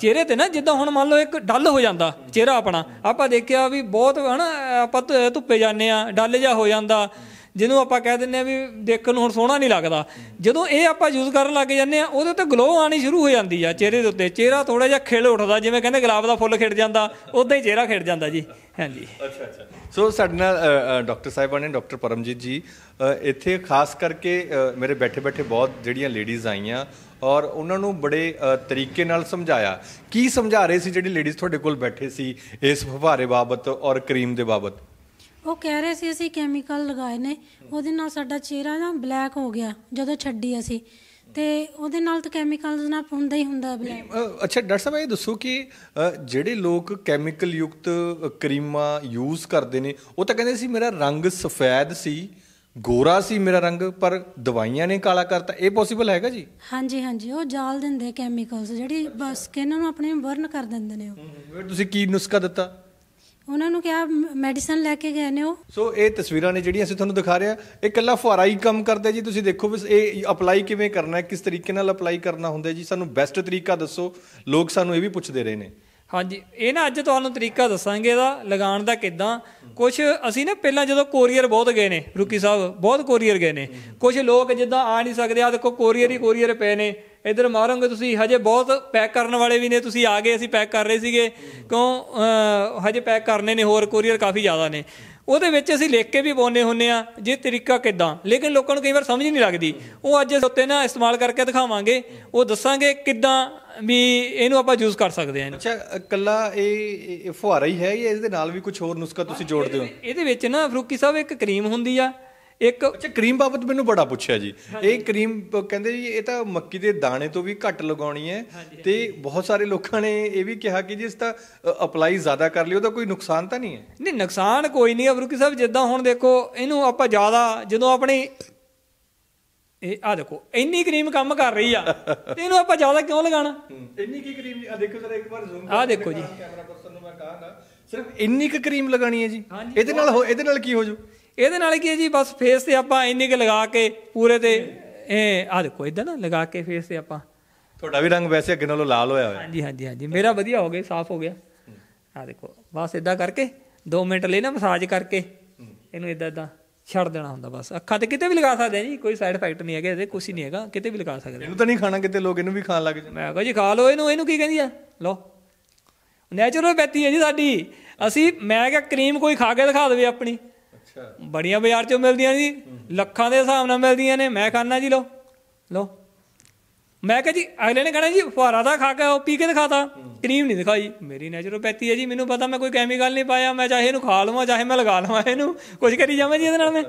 ਚਿਹਰੇ ਤੇ ਨਾ ਜਿੱਦਾਂ ਹੁਣ ਮੰਨ ਲਓ ਇੱਕ ਡੱਲ ਹੋ ਜਾਂਦਾ ਚਿਹਰਾ ਆਪਣਾ ਆਪਾਂ ਦੇਖਿਆ ਵੀ ਬਹੁਤ ਹਨਾ ਆਪਾਂ ਧੁੱਪੇ ਜਾਂਦੇ ਆ ਡੱਲ ਜਾ ਹੋ ਜਾਂਦਾ ਜਿਹਨੂੰ ਆਪਾਂ ਕਹਿ ਦਿੰਨੇ ਆ ਵੀ ਦੇਖਣ ਨੂੰ ਹੁਣ ਸੋਹਣਾ ਨਹੀਂ ਲੱਗਦਾ ਜਦੋਂ ਇਹ ਆਪਾਂ ਯੂਜ਼ ਕਰਨ ਲੱਗ ਜਾਂਦੇ ਆ ਉਹਦੇ ਉੱਤੇ ਗਲੋ ਆਣੀ ਸ਼ੁਰੂ ਹੋ ਜਾਂਦੀ ਆ ਚਿਹਰੇ ਦੇ ਉੱਤੇ ਚਿਹਰਾ ਥੋੜਾ ਜਿਹਾ ਖਿਲ ਉੱਠਦਾ ਜਿਵੇਂ ਕਹਿੰਦੇ ਗੁਲਾਬ ਦਾ ਫੁੱਲ ਖਿੜ ਜਾਂਦਾ ਉਦਾਂ ਹੀ ਚਿਹਰਾ ਖਿੜ ਜਾਂਦਾ ਜੀ ਹਾਂਜੀ ਅੱਛਾ ਅੱਛਾ ਸੋ ਸਾਡੇ ਨਾਲ ਡਾਕਟਰ ਸਾਹਿਬਾਨ ਨੇ ਡਾਕਟਰ ਪਰਮਜੀਤ ਜੀ ਇੱਥੇ ਖਾਸ ਕਰਕੇ ਮੇਰੇ ਬੈਠੇ ਬੈਠੇ ਬਹੁਤ ਜਿਹੜੀਆਂ ਲੇਡੀਜ਼ ਆਈਆਂ ਔਰ ਉਹਨਾਂ ਨੂੰ ਬੜੇ ਤਰੀਕੇ ਨਾਲ ਸਮਝਾਇਆ ਕੀ ਸਮਝਾ ਰਹੇ ਸੀ ਜਿਹੜੀ ਲੇਡੀਜ਼ ਤੁਹਾਡੇ ਕੋਲ ਬੈਠੇ ਸੀ ਇਸ ਫੁਹਾਰੇ ਬਾਬਤ ਔਰ ਕਰੀਮ ਦੇ ਬਾਬਤ ਉਹ ਕਹਿ ਰਹੇ ਸੀ ਅਸੀਂ ਕੈਮੀਕਲ ਲਗਾਏ ਨੇ ਉਹਦੇ ਨਾਲ ਸਾਡਾ ਚਿਹਰਾ ਨਾ ਬਲੈਕ ਹੋ ਗਿਆ ਜਦੋਂ ਛੱਡੀ ਅਸੀਂ ਤੇ ਉਹਦੇ ਨਾਲ ਤਾਂ ਕੈਮੀਕਲਸ ਨਾਲ ਹੁੰਦਾ ਹੀ ਹੁੰਦਾ ਬਲੈਕ ਅੱਛਾ ਡਾਕਟਰ ਸਾਹਿਬ ਇਹ ਦੱਸੋ ਕਿ ਜਿਹੜੇ ਲੋਕ ਕੈਮੀਕਲ ਯੁਕਤ ਕਰੀਮਾਂ ਯੂਜ਼ ਕਰਦੇ ਨੇ ਉਹ ਤਾਂ ਕਹਿੰਦੇ ਸੀ ਮੇਰਾ ਰੰਗ ਸਫੈਦ ਸੀ ਗੋਰਾ ਸੀ ਮੇਰਾ ਰੰਗ ਪਰ ਦਵਾਈਆਂ ਨੇ ਕਾਲਾ ਕਰਤਾ ਇਹ ਪੋਸੀਬਲ ਹੈਗਾ ਜੀ ਹਾਂਜੀ ਹਾਂਜੀ ਉਹ ਜਾਲ ਦਿੰਦੇ ਕੈਮੀਕਲਸ ਜਿਹੜੀ ਸਕਿਨ ਨੂੰ ਆਪਣੇ ਵਰਨ ਕਰ ਦਿੰਦੇ ਨੇ ਉਹ ਤੁਸੀਂ ਕੀ ਨੁਸਖਾ ਦਿੱਤਾ ਉਹਨਾਂ ਨੂੰ ਕਿਹਾ ਮੈਡੀਸਨ ਲੈ ਕੇ ਗਏ ਨੇ ਉਹ ਸੋ ਇਹ ਤਸਵੀਰਾਂ ਨੇ ਜਿਹੜੀਆਂ ਅਸੀਂ ਤੁਹਾਨੂੰ ਦਿਖਾ ਰਹੇ ਆ ਇਹ ਕੱਲਾ ਫੁਹਾਰਾ ਹੀ ਕੰਮ ਕਰਦਾ ਜੀ ਤੁਸੀਂ ਦੇਖੋ ਵੀ ਇਹ ਅਪਲਾਈ ਕਿਵੇਂ ਕਰਨਾ ਹੈ ਕਿਸ ਤਰੀਕੇ ਨਾਲ ਅਪਲਾਈ ਕਰਨਾ ਹੁੰਦਾ ਜੀ ਸਾਨੂੰ ਬੈਸਟ ਤਰੀਕਾ ਦੱਸੋ ਲੋਕ ਸਾਨੂੰ ਇਹ ਵੀ ਪੁੱਛਦੇ ਰਹੇ ਨੇ ਹਾਂਜੀ ਇਹ ਨਾ ਅੱਜ ਤੁਹਾਨੂੰ ਤਰੀਕਾ ਦੱਸਾਂਗੇ ਇਹਦਾ ਲਗਾਉਣ ਦਾ ਕਿਦਾਂ ਕੁਝ ਅਸੀਂ ਨਾ ਪਹਿਲਾਂ ਜਦੋਂ ਕੋਰੀਅਰ ਬਹੁਤ ਗਏ ਨੇ ਰੁਕੀ ਸਾਹਿਬ ਬਹੁਤ ਕੋਰੀਅਰ ਗਏ ਨੇ ਕੁਝ ਲੋਕ ਜਿੱਦਾਂ ਆ ਨਹੀਂ ਸਕਦੇ ਆ ਦੇਖੋ ਕੋਰੀਅਰ ਹੀ ਕੋਰੀਅਰ ਪਏ ਨੇ ਇਧਰ ਮਾਰੋਗੇ ਤੁਸੀਂ ਹਜੇ ਬਹੁਤ ਪੈਕ ਕਰਨ ਵਾਲੇ ਵੀ ਨੇ ਤੁਸੀਂ ਆ ਗਏ ਅਸੀਂ ਪੈਕ ਕਰ ਰਹੇ ਸੀਗੇ ਕਿਉਂ ਹਜੇ ਪੈਕ ਕਰਨੇ ਨੇ ਹੋਰ ਕੋਰੀਅਰ ਕਾਫੀ ਜ਼ਿਆਦਾ ਨੇ ਉਹਦੇ ਵਿੱਚ ਅਸੀਂ ਲਿਖ ਕੇ ਵੀ ਬੋਨੇ ਹੁੰਨੇ ਆ ਜੇ ਤਰੀਕਾ ਕਿਦਾਂ ਲੇਕਿਨ ਲੋਕਾਂ ਨੂੰ ਕਈ ਵਾਰ ਸਮਝ ਨਹੀਂ ਲੱਗਦੀ ਉਹ ਅੱਜ ਉੱਤੇ ਨਾ ਇਸਤੇਮਾਲ ਕਰਕੇ ਦਿਖਾਵਾਂਗੇ ਉਹ ਦੱਸਾਂਗੇ ਕਿਦਾਂ ਵੀ ਇਹਨੂੰ ਆਪਾਂ ਯੂਜ਼ ਕਰ ਸਕਦੇ ਆ ਅੱਛਾ ਕੱਲਾ ਇਹ ਫੁਹਾਰਾ ਹੀ ਹੈ ਜਾਂ ਇਸ ਦੇ ਨਾਲ ਵੀ ਕੁਝ ਹੋਰ ਨੁਸਖਾ ਤੁਸੀਂ ਜੋੜਦੇ ਹੋ ਇਹਦੇ ਵਿੱਚ ਨਾ ਫਰੂਕੀ ਸਾਹਿਬ ਇੱਕ ਕਰੀਮ ਹੁੰਦੀ ਆ ਇੱਕ ਅੱਛਾ ਕਰੀਮ ਬਾਬਤ ਮੈਨੂੰ ਬੜਾ ਪੁੱਛਿਆ ਜੀ ਇਹ ਕਰੀਮ ਕਹਿੰਦੇ ਜੀ ਇਹ ਤਾਂ ਮੱਕੀ ਦੇ ਦਾਣੇ ਤੋਂ ਵੀ ਘੱਟ ਲਗਾਉਣੀ ਹੈ ਤੇ ਬਹੁਤ ਸਾਰੇ ਲੋਕਾਂ ਨੇ ਇਹ ਵੀ ਕਿਹਾ ਕਿ ਇਸ ਤਾਂ ਅਪਲਾਈ ਜ਼ਿਆਦਾ ਕਰ ਲਿਓ ਤਾਂ ਕੋਈ ਨੁਕਸਾਨ ਤਾਂ ਨਹੀਂ ਹੈ ਨਹੀਂ ਨੁਕਸਾਨ ਕੋਈ ਨਹੀਂ ਅਬਰੂਕੀ ਸਾਹਿਬ ਜਿੱਦਾਂ ਹੁਣ ਦੇਖੋ ਇਹਨੂੰ ਆਪਾਂ ਜ਼ਿਆਦਾ ਜਦੋਂ ਆਪਣੀ ਇਹ ਆ ਦੇਖੋ ਇੰਨੀ ਕਰੀਮ ਕੰਮ ਕਰ ਰਹੀ ਆ ਤੇ ਇਹਨੂੰ ਆਪਾਂ ਜ਼ਿਆਦਾ ਕਿਉਂ ਲਗਾਣਾ ਇੰਨੀ ਕੀ ਕਰੀਮ ਆ ਦੇਖੋ ਜਰਾ ਇੱਕ ਵਾਰ ਜ਼ੂਮ ਆ ਦੇਖੋ ਜੀ ਕੈਮਰਾ ਪਰਸਨ ਨੂੰ ਮੈਂ ਕਹਾਂਗਾ ਸਿਰਫ ਇੰਨੀ ਕੁ ਕਰੀਮ ਲਗਾਣੀ ਹੈ ਜੀ ਇਹਦੇ ਨਾਲ ਇਹਦੇ ਨਾਲ ਕੀ ਹੋ ਜੂ ਇਹਦੇ ਨਾਲ ਕੀ ਹੈ ਜੀ ਬਸ ਫੇਸ ਤੇ ਆਪਾਂ ਇੰਨੀ ਕਿ ਲਗਾ ਕੇ ਪੂਰੇ ਤੇ ਇਹ ਆ ਦੇਖੋ ਇਦਾਂ ਨਾ ਲਗਾ ਕੇ ਫੇਸ ਤੇ ਆਪਾਂ ਤੁਹਾਡਾ ਵੀ ਰੰਗ ਵੈਸੇ ਅੱਗੇ ਨਾਲੋਂ ਲਾਲ ਹੋਇਆ ਹੋਇਆ ਹਾਂਜੀ ਹਾਂਜੀ ਹਾਂਜੀ ਮੇਰਾ ਵਧੀਆ ਹੋ ਗਿਆ ਸਾਫ਼ ਹੋ ਗਿਆ ਆ ਦੇਖੋ ਬਸ ਇਦਾਂ ਕਰਕੇ 2 ਮਿੰਟ ਲਈ ਨਾ ਮਸਾਜ ਕਰਕੇ ਇਹਨੂੰ ਇਦਾਂ ਇਦਾਂ ਛੱਡ ਦੇਣਾ ਹੁੰਦਾ ਬਸ ਅੱਖਾਂ ਤੇ ਕਿਤੇ ਵੀ ਲਗਾ ਸਕਦੇ ਆ ਜੀ ਕੋਈ ਸਾਈਡ ਇਫੈਕਟ ਨਹੀਂ ਹੈਗਾ ਇਹਦੇ ਕੁਝ ਨਹੀਂ ਹੈਗਾ ਕਿਤੇ ਵੀ ਲਗਾ ਸਕਦੇ ਇਹਨੂੰ ਤਾਂ ਨਹੀਂ ਖਾਣਾ ਕਿਤੇ ਲੋਕ ਇਹਨੂੰ ਵੀ ਖਾਣ ਲੱਗ ਜਾਂਦੇ ਮੈਂ ਕਹਾਂ ਜੀ ਖਾ ਲਓ ਇਹਨੂੰ ਇਹਨੂੰ ਕੀ ਕਹਿੰਦੀ ਆ ਲਓ ਨੇਚਰਲ ਪੈਥੀ ਹੈ ਜੀ ਸਾਡੀ ਅਸੀਂ ਮੈਂ ਕਿਹਾ ਕਰੀਮ ਕੋਈ ਖਾ ਕੇ ਦਿਖਾ ਦੇਵੇ ਆਪਣੀ ਬੜੀਆਂ ਬਾਜ਼ਾਰ ਚੋਂ ਮਿਲਦੀਆਂ ਜੀ ਲੱਖਾਂ ਦੇ ਹਿਸਾਬ ਨਾਲ ਮਿਲਦੀਆਂ ਨੇ ਮੈਂ ਖਾਣਾ ਜੀ ਲੋ ਲੋ ਮੈਂ ਕਿਹਾ ਜੀ ਅਗਲੇ ਨੇ ਕਹਣਾ ਜੀ ਫੁਹਾਰਾ ਦਾ ਖਾ ਕੇ ਉਹ ਪੀ ਕੇ ਦਿਖਾਤਾ ਕਰੀਮ ਨਹੀਂ ਦਿਖਾਈ ਮੇਰੀ ਨੈਚਰੋਪੈਥੀ ਹੈ ਜੀ ਮੈਨੂੰ ਪਤਾ ਮੈਂ ਕੋਈ ਕੈਮੀਕਲ ਨਹੀਂ ਪਾਇਆ ਮੈਂ ਚਾਹੇ ਇਹਨੂੰ ਖਾ ਲਵਾਂ ਚਾਹੇ ਮੈਂ ਲਗਾ ਲਵਾਂ ਇਹਨੂੰ ਕੁਝ ਕਰੀ ਜਾਵਾਂ ਜੀ ਇਹਦੇ ਨਾਲ ਮੈਂ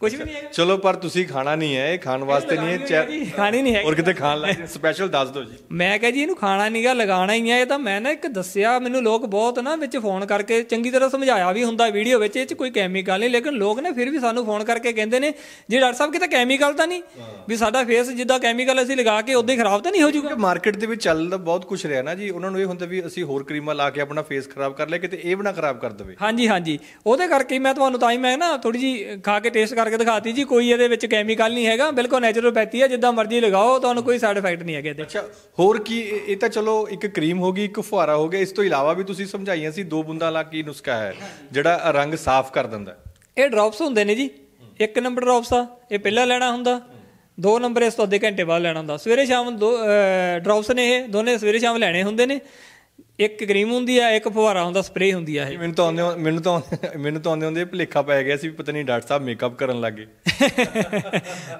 ਕੁਝ ਵੀ ਨਹੀਂ ਹੈ ਚਲੋ ਪਰ ਤੁਸੀਂ ਖਾਣਾ ਨਹੀਂ ਹੈ ਇਹ ਖਾਣ ਵਾਸਤੇ ਨਹੀਂ ਹੈ ਖਾਣੀ ਨਹੀਂ ਹੈ ਔਰ ਕਿਤੇ ਖਾਣ ਲੱਗੇ ਸਪੈਸ਼ਲ ਦੱਸ ਦਿਓ ਜੀ ਮੈਂ ਕਹਾਂ ਜੀ ਇਹਨੂੰ ਖਾਣਾ ਨਹੀਂਗਾ ਲਗਾਉਣਾ ਹੀ ਹੈ ਇਹ ਤਾਂ ਮੈਂ ਨਾ ਇੱਕ ਦੱਸਿਆ ਮੈਨੂੰ ਲੋਕ ਬਹੁਤ ਨਾ ਵਿੱਚ ਫੋਨ ਕਰਕੇ ਚੰਗੀ ਤਰ੍ਹਾਂ ਸਮਝਾਇਆ ਵੀ ਹੁੰਦਾ ਵੀਡੀਓ ਵਿੱਚ ਇਹ 'ਚ ਕੋਈ ਕੈਮੀਕਲ ਨਹੀਂ ਲੇਕਿਨ ਲੋਕ ਨੇ ਫਿਰ ਵੀ ਸਾਨੂੰ ਫੋਨ ਕਰਕੇ ਕਹਿੰਦੇ ਨੇ ਜੀ ਡਾਕਟਰ ਸਾਹਿਬ ਕਿਤੇ ਕੈਮੀਕਲ ਤਾਂ ਨਹੀਂ ਵੀ ਸਾਡਾ ਫੇਸ ਜਿੱਦਾਂ ਕੈਮੀਕਲ ਅਸੀਂ ਲਗਾ ਕੇ ਉਦੋਂ ਹੀ ਖਰਾਬ ਤਾਂ ਨਹੀਂ ਹੋ ਜੂਗਾ ਮਾਰਕੀਟ ਦੇ ਵਿੱਚ ਦਾ ਬਹੁਤ ਕੁਝ ਰਿਹਾ ਨਾ ਜੀ ਉਹਨਾਂ ਨੂੰ ਇਹ ਹੁੰਦਾ ਵੀ ਅਸੀਂ ਹੋਰ ਕਰੀਮਾਂ ਲਾ ਕੇ ਆਪਣਾ ਫੇਸ ਖਰਾਬ ਕਰ ਲਿਆ ਕਿਤੇ ਇਹ ਨਾ ਖਰਾਬ ਕਰ ਦੇਵੇ ਹਾਂਜੀ ਹਾਂਜੀ ਉਹਦੇ ਕਰਕੇ ਮੈਂ ਤੁਹਾਨੂੰ ਤਾਂ ਹੀ ਮੈਂ ਨਾ ਥੋੜੀ ਜੀ ਖਾ ਕੇ ਟੇਸਟ ਕਰ ਕਰਕੇ ਦਿਖਾਤੀ ਜੀ ਕੋਈ ਇਹਦੇ ਵਿੱਚ ਕੈਮੀਕਲ ਨਹੀਂ ਹੈਗਾ ਬਿਲਕੁਲ ਨੈਚੁਰੋਪੈਥੀ ਹੈ ਜਿੱਦਾਂ ਮਰਜ਼ੀ ਲਗਾਓ ਤੁਹਾਨੂੰ ਕੋਈ ਸਾਈਡ ਇਫੈਕਟ ਨਹੀਂ ਹੈਗਾ ਇਹਦੇ ਅੱਛਾ ਹੋਰ ਕੀ ਇਹ ਤਾਂ ਚਲੋ ਇੱਕ ਕਰੀਮ ਹੋ ਗਈ ਇੱਕ ਫੁਹਾਰਾ ਹੋ ਗਿਆ ਇਸ ਤੋਂ ਇਲਾਵਾ ਵੀ ਤੁਸੀਂ ਸਮਝਾਈਆਂ ਸੀ ਦੋ ਬੁੰਦਾਂ ਲਾ ਕੀ ਨੁਸਖਾ ਹੈ ਜਿਹੜਾ ਰੰਗ ਸਾਫ਼ ਕਰ ਦਿੰਦਾ ਇਹ ਡ੍ਰੌਪਸ ਹੁੰਦੇ ਨੇ ਜੀ ਇੱਕ ਨੰਬਰ ਡ੍ਰੌਪਸ ਆ ਇਹ ਪਹਿਲਾਂ ਲੈਣਾ ਹੁੰਦਾ ਦੋ ਨੰਬਰ ਇਸ ਤੋਂ ਅੱਧੇ ਘੰਟੇ ਬਾਅਦ ਲੈਣਾ ਹੁੰਦਾ ਸਵੇਰੇ ਸ਼ਾਮ ਦੋ ਡ੍ਰੌਪਸ ਨੇ ਇਹ ਦੋਨੇ ਸਵੇਰੇ ਸ਼ਾਮ ਲੈਣੇ ਹੁੰਦੇ ਨੇ ਇੱਕ ਕਰੀਮ ਹੁੰਦੀ ਆ ਇੱਕ ਫੁਹਾਰਾ ਹੁੰਦਾ ਸਪਰੇਅ ਹੁੰਦੀ ਆ ਇਹ ਮੈਨੂੰ ਤਾਂ ਆਉਂਦੇ ਮੈਨੂੰ ਤਾਂ ਮੈਨੂੰ ਤਾਂ ਆਉਂਦੇ ਹੁੰਦੇ ਭਲੇਖਾ ਪੈ ਗਿਆ ਸੀ ਪਤਾ ਨਹੀਂ ਡਾਕਟਰ ਸਾਹਿਬ ਮੇਕਅਪ ਕਰਨ ਲੱਗੇ